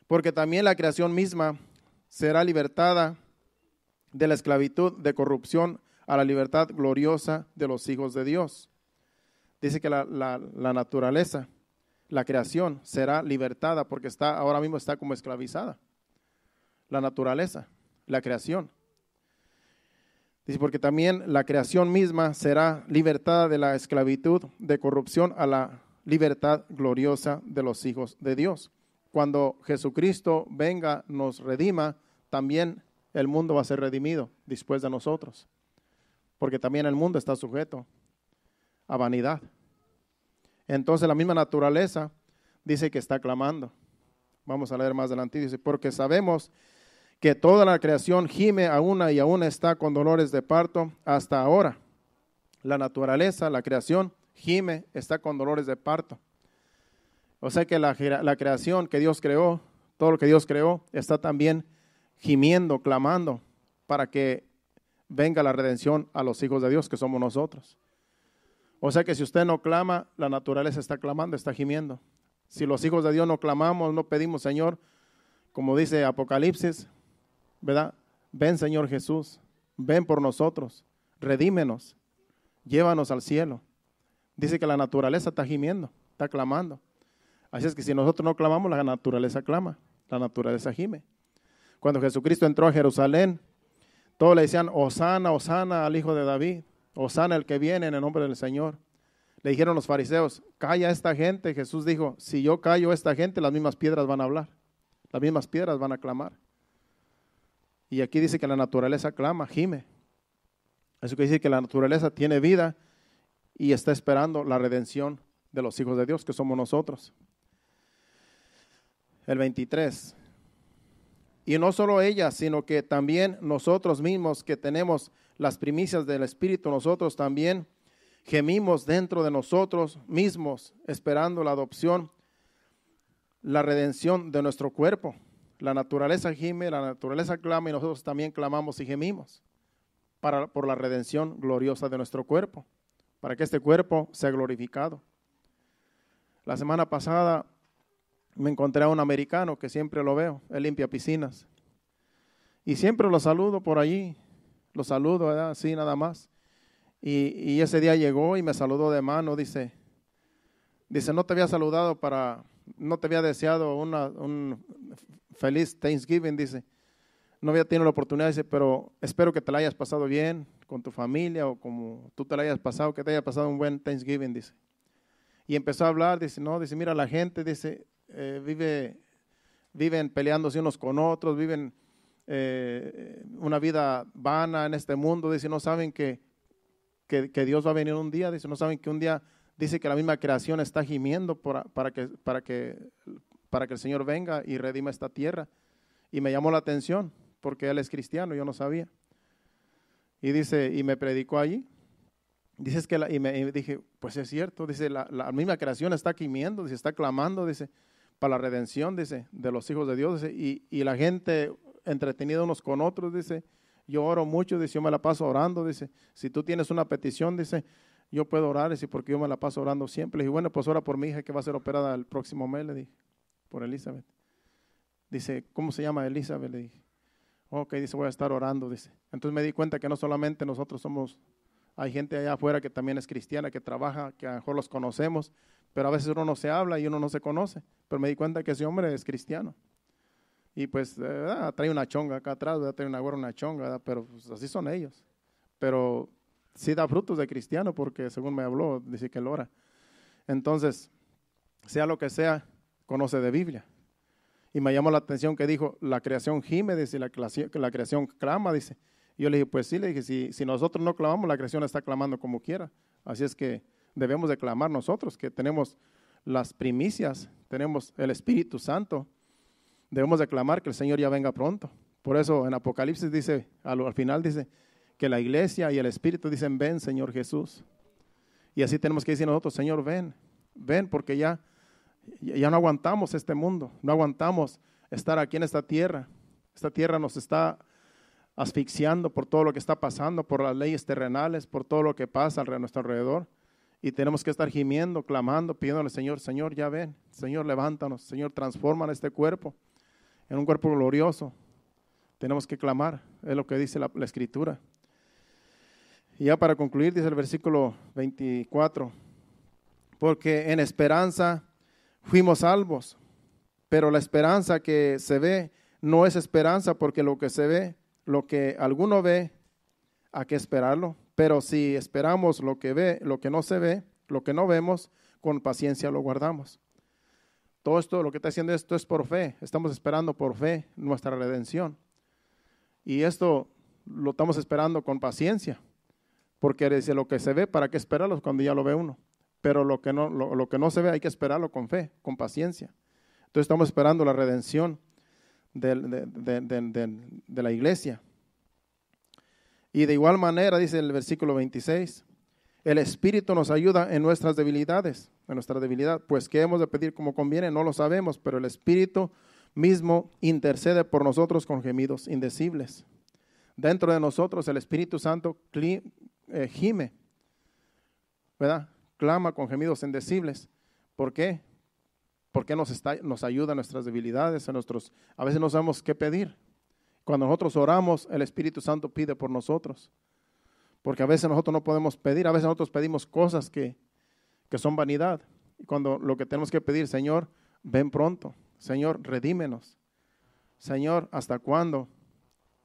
Porque también la creación misma será libertada de la esclavitud de corrupción a la libertad gloriosa de los hijos de Dios. Dice que la, naturaleza, la creación será libertada porque está ahora mismo está como esclavizada. La naturaleza, la creación. Dice, porque también la creación misma será libertada de la esclavitud de corrupción a la libertad gloriosa de los hijos de Dios. Cuando Jesucristo venga, nos redima, también el mundo va a ser redimido después de nosotros, porque también el mundo está sujeto a vanidad. Entonces la misma naturaleza dice que está clamando. Vamos a leer más adelante, dice, porque sabemos que toda la creación gime a una y aún está con dolores de parto hasta ahora. La naturaleza, la creación, gime, está con dolores de parto. O sea que la, creación que Dios creó, todo lo que Dios creó, está también gimiendo, clamando, para que venga la redención a los hijos de Dios, que somos nosotros. O sea que si usted no clama, la naturaleza está clamando, está gimiendo. Si los hijos de Dios no clamamos, no pedimos, Señor, como dice Apocalipsis, ¿verdad? Ven, Señor Jesús, ven por nosotros, redímenos, llévanos al cielo. Dice que la naturaleza está gimiendo, está clamando. Así es que si nosotros no clamamos, la naturaleza clama, la naturaleza gime. Cuando Jesucristo entró a Jerusalén, todos le decían, Osana, Osana al hijo de David, Osana el que viene en el nombre del Señor. Le dijeron los fariseos, calla esta gente. Jesús dijo, si yo callo a esta gente, las mismas piedras van a hablar, las mismas piedras van a clamar. Y aquí dice que la naturaleza clama, gime. Eso que dice que la naturaleza tiene vida y está esperando la redención de los hijos de Dios, que somos nosotros. El 23. Y no solo ella, sino que también nosotros mismos que tenemos las primicias del Espíritu, nosotros también gemimos dentro de nosotros mismos, esperando la adopción, la redención de nuestro cuerpo. La naturaleza gime, la naturaleza clama y nosotros también clamamos y gemimos para, por la redención gloriosa de nuestro cuerpo para que este cuerpo sea glorificado. La semana pasada me encontré a un americano que siempre lo veo, él limpia piscinas. Y siempre lo saludo por allí, lo saludo así nada más. Y, ese día llegó y me saludó de mano, dice, dice, no te había saludado para, no te había deseado un feliz Thanksgiving, dice. No había tenido la oportunidad, dice, pero espero que te la hayas pasado bien, con tu familia o como tú te la hayas pasado, que te haya pasado un buen Thanksgiving, dice. Y empezó a hablar, dice, no, dice, mira, la gente, dice, eh, vive, viven peleándose unos con otros, viven eh, una vida vana en este mundo, dice, no saben que, Dios va a venir un día, dice, no saben que un día, dice que la misma creación está gimiendo para, que, para, que, para que el Señor venga y redima esta tierra. Y me llamó la atención porque él es cristiano, yo no sabía. Y dice, y me predicó allí. Dices que la, y me dije, pues es cierto, dice, la, misma creación está quimiendo, dice, está clamando, dice, para la redención, dice, de los hijos de Dios, y, y, la gente entretenida unos con otros, dice, yo oro mucho, dice, yo me la paso orando, dice, si tú tienes una petición, dice, yo puedo orar, dice, porque yo me la paso orando siempre. Le bueno, pues ora por mi hija que va a ser operada el próximo mes, le dije, por Elizabeth. Dice, ¿cómo se llama Elizabeth? Le dije. Ok, dice, voy a estar orando, dice. Entonces me di cuenta que no solamente nosotros somos, hay gente allá afuera que también es cristiana, que trabaja, que a lo mejor los conocemos, pero a veces uno no se habla y uno no se conoce. Pero me di cuenta que ese hombre es cristiano. Y pues eh, trae una chonga acá atrás, trae una gorra, una chonga, pero pues, así son ellos. Pero sí da frutos de cristiano porque según me habló, dice que lo ora. Entonces, sea lo que sea, conoce de Biblia. Y me llamó la atención que dijo, la creación gime, dice, la, la creación clama, dice. yo le dije, pues sí, le dije, si, si nosotros no clamamos, la creación está clamando como quiera. Así es que debemos de clamar nosotros, que tenemos las primicias, tenemos el Espíritu Santo. Debemos de clamar que el Señor ya venga pronto. Por eso en Apocalipsis dice, al final dice, que la iglesia y el Espíritu dicen, ven Señor Jesús. Y así tenemos que decir nosotros, Señor, ven, ven, porque ya ya no aguantamos este mundo, no aguantamos estar aquí en esta tierra. Esta tierra nos está asfixiando por todo lo que está pasando, por las leyes terrenales, por todo lo que pasa a nuestro alrededor. Y tenemos que estar gimiendo, clamando, pidiéndole, Señor, Señor, ya ven, Señor, levántanos, Señor, transforma este cuerpo en un cuerpo glorioso. Tenemos que clamar, es lo que dice la, la Escritura. Y ya para concluir, dice el versículo 24, porque en esperanza fuimos salvos. Pero la esperanza que se ve no es esperanza porque lo que se ve, lo que alguno ve, a qué esperarlo. Pero si esperamos lo que ve, lo que no se ve, lo que no vemos, con paciencia lo guardamos. Todo esto, lo que está haciendo esto es por fe. Estamos esperando por fe nuestra redención. Y esto lo estamos esperando con paciencia. Porque dice lo que se ve, ¿para qué esperarlos cuando ya lo ve uno? pero lo que, no, lo, que no se ve hay que esperarlo con fe, con paciencia. Entonces estamos esperando la redención de, de la iglesia. Y de igual manera, dice el versículo 26, el Espíritu nos ayuda en nuestras debilidades, en nuestra debilidad, pues que hemos de pedir como conviene, no lo sabemos, pero el Espíritu mismo intercede por nosotros con gemidos indecibles. Dentro de nosotros el Espíritu Santo eh, gime, ¿verdad? clama con gemidos indecibles. ¿Por qué? Porque nos, está, nos ayuda a nuestras debilidades, a nuestros... A veces no sabemos qué pedir. Cuando nosotros oramos, el Espíritu Santo pide por nosotros. Porque a veces nosotros no podemos pedir, a veces nosotros pedimos cosas que, que son vanidad. cuando lo que tenemos que pedir, Señor, ven pronto. Señor, redímenos. Señor, ¿hasta cuándo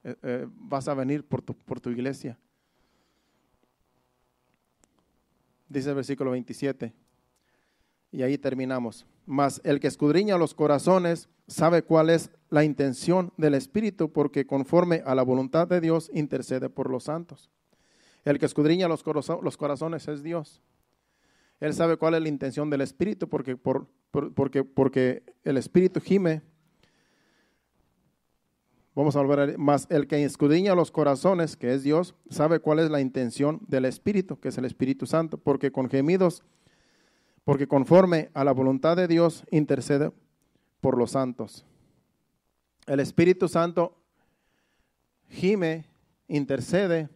eh, eh, vas a venir por tu iglesia? dice el versículo 27. Y ahí terminamos. Mas el que escudriña los corazones sabe cuál es la intención del Espíritu, porque conforme a la voluntad de Dios intercede por los santos. El que escudriña los, corazones es Dios. Él sabe cuál es la intención del Espíritu, porque, por, porque, porque el Espíritu gime Vamos a volver más el que escudriña los corazones, que es Dios, sabe cuál es la intención del Espíritu, que es el Espíritu Santo, porque con gemidos, porque conforme a la voluntad de Dios intercede por los santos. El Espíritu Santo gime, intercede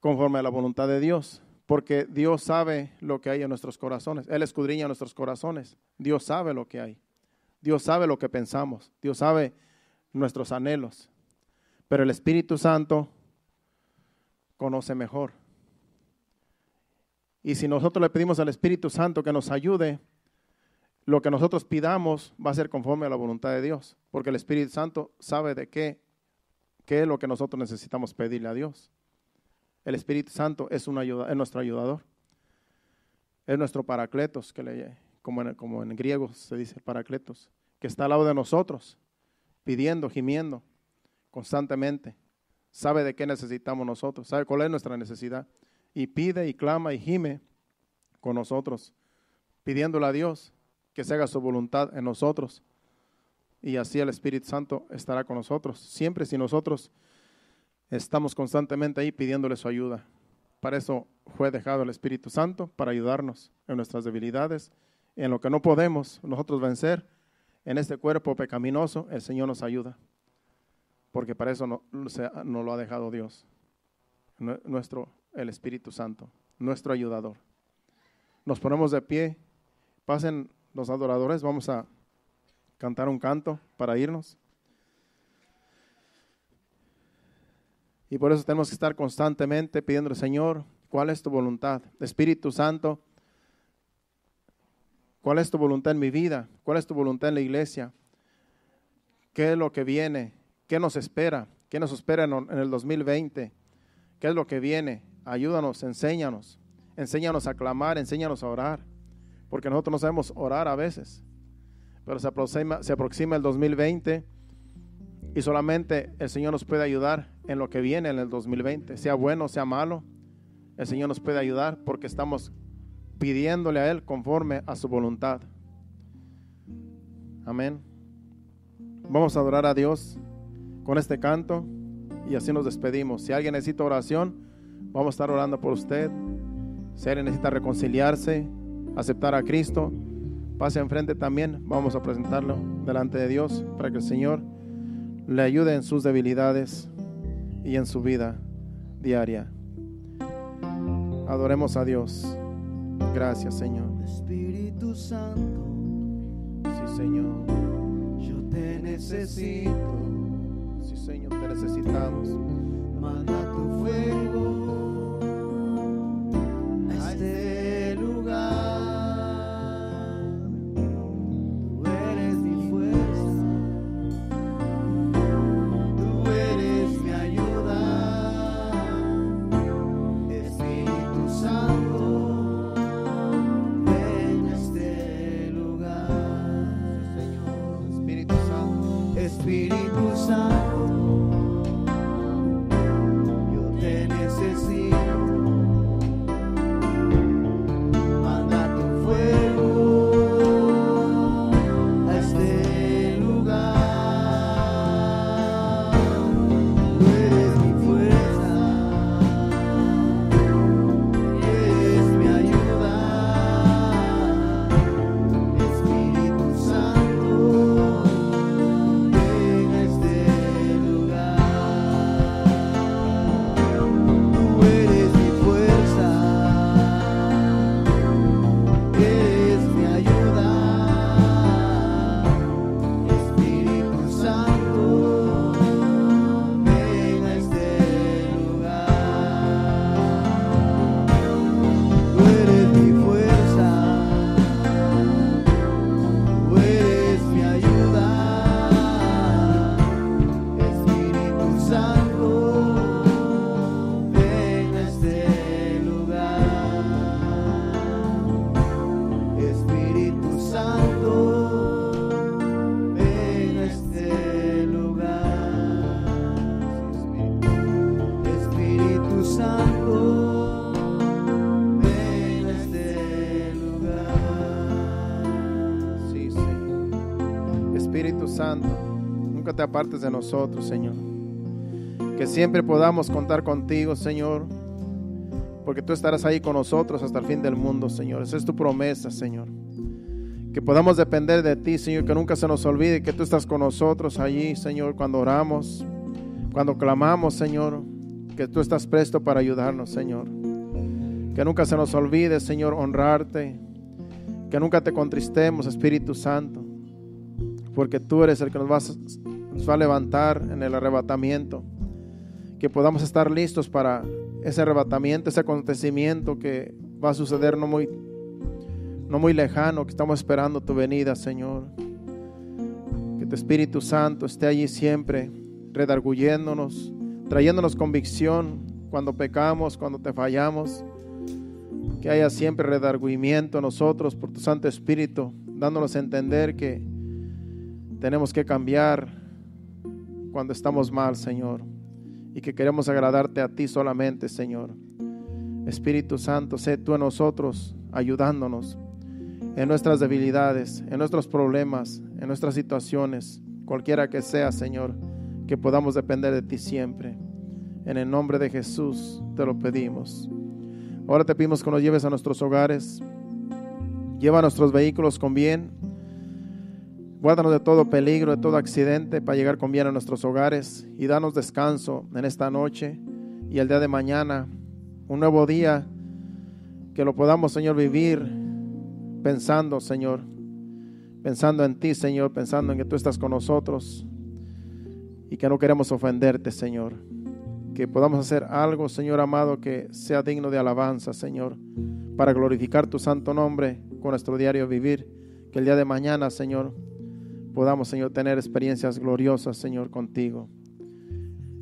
conforme a la voluntad de Dios, porque Dios sabe lo que hay en nuestros corazones. Él escudriña nuestros corazones. Dios sabe lo que hay. Dios sabe lo que pensamos. Dios sabe nuestros anhelos. Pero el Espíritu Santo conoce mejor. Y si nosotros le pedimos al Espíritu Santo que nos ayude, lo que nosotros pidamos va a ser conforme a la voluntad de Dios, porque el Espíritu Santo sabe de qué, qué es lo que nosotros necesitamos pedirle a Dios. El Espíritu Santo es, un ayuda, es nuestro ayudador, es nuestro paracletos, que le, como, en, como en griego se dice paracletos, que está al lado de nosotros pidiendo, gimiendo constantemente. Sabe de qué necesitamos nosotros, sabe cuál es nuestra necesidad. Y pide y clama y gime con nosotros, pidiéndole a Dios que se haga su voluntad en nosotros. Y así el Espíritu Santo estará con nosotros. Siempre si nosotros estamos constantemente ahí pidiéndole su ayuda. Para eso fue dejado el Espíritu Santo, para ayudarnos en nuestras debilidades, en lo que no podemos nosotros vencer en este cuerpo pecaminoso, el Señor nos ayuda. Porque para eso nos no lo ha dejado Dios, nuestro, el Espíritu Santo, nuestro ayudador. Nos ponemos de pie, pasen los adoradores, vamos a cantar un canto para irnos. Y por eso tenemos que estar constantemente pidiendo al Señor, ¿cuál es tu voluntad? Espíritu Santo, ¿Cuál es tu voluntad en mi vida? ¿Cuál es tu voluntad en la iglesia? ¿Qué es lo que viene? ¿Qué nos espera? ¿Qué nos espera en el 2020? ¿Qué es lo que viene? Ayúdanos, enséñanos. Enséñanos a clamar, enséñanos a orar. Porque nosotros no sabemos orar a veces. Pero se aproxima, se aproxima el 2020 y solamente el Señor nos puede ayudar en lo que viene en el 2020. Sea bueno, sea malo, el Señor nos puede ayudar porque estamos pidiéndole a Él conforme a su voluntad. Amén. Vamos a adorar a Dios con este canto y así nos despedimos. Si alguien necesita oración, vamos a estar orando por usted. Si alguien necesita reconciliarse, aceptar a Cristo, pase enfrente también. Vamos a presentarlo delante de Dios para que el Señor le ayude en sus debilidades y en su vida diaria. Adoremos a Dios. Gracias, Señor. Espíritu Santo. Sí, Señor. Yo te necesito. Sí, Señor, te necesitamos. Manda te apartes de nosotros, Señor. Que siempre podamos contar contigo, Señor, porque tú estarás ahí con nosotros hasta el fin del mundo, Señor. Esa es tu promesa, Señor. Que podamos depender de ti, Señor, que nunca se nos olvide que tú estás con nosotros allí, Señor, cuando oramos, cuando clamamos, Señor, que tú estás presto para ayudarnos, Señor. Que nunca se nos olvide, Señor, honrarte. Que nunca te contristemos, Espíritu Santo, porque tú eres el que nos vas nos va a levantar en el arrebatamiento. Que podamos estar listos para ese arrebatamiento, ese acontecimiento que va a suceder no muy, no muy lejano, que estamos esperando tu venida, Señor. Que tu Espíritu Santo esté allí siempre, redarguyéndonos, trayéndonos convicción cuando pecamos, cuando te fallamos. Que haya siempre redargüimiento nosotros por tu Santo Espíritu, dándonos a entender que tenemos que cambiar, cuando estamos mal, Señor, y que queremos agradarte a ti solamente, Señor. Espíritu Santo, sé tú en nosotros, ayudándonos en nuestras debilidades, en nuestros problemas, en nuestras situaciones, cualquiera que sea, Señor, que podamos depender de ti siempre. En el nombre de Jesús te lo pedimos. Ahora te pedimos que nos lleves a nuestros hogares, lleva nuestros vehículos con bien Guárdanos de todo peligro, de todo accidente para llegar con bien a nuestros hogares y danos descanso en esta noche y el día de mañana. Un nuevo día que lo podamos, Señor, vivir pensando, Señor, pensando en ti, Señor, pensando en que tú estás con nosotros y que no queremos ofenderte, Señor. Que podamos hacer algo, Señor amado, que sea digno de alabanza, Señor, para glorificar tu santo nombre con nuestro diario vivir. Que el día de mañana, Señor, podamos, Señor, tener experiencias gloriosas, Señor, contigo.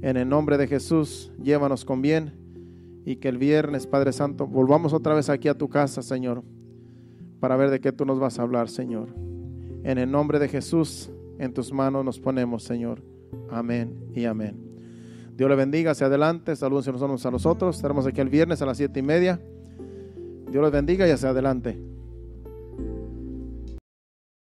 En el nombre de Jesús, llévanos con bien y que el viernes, Padre Santo, volvamos otra vez aquí a tu casa, Señor, para ver de qué tú nos vas a hablar, Señor. En el nombre de Jesús, en tus manos nos ponemos, Señor. Amén y amén. Dios le bendiga, hacia adelante, saludos unos a los otros. Estaremos aquí el viernes a las siete y media. Dios les bendiga y hacia adelante.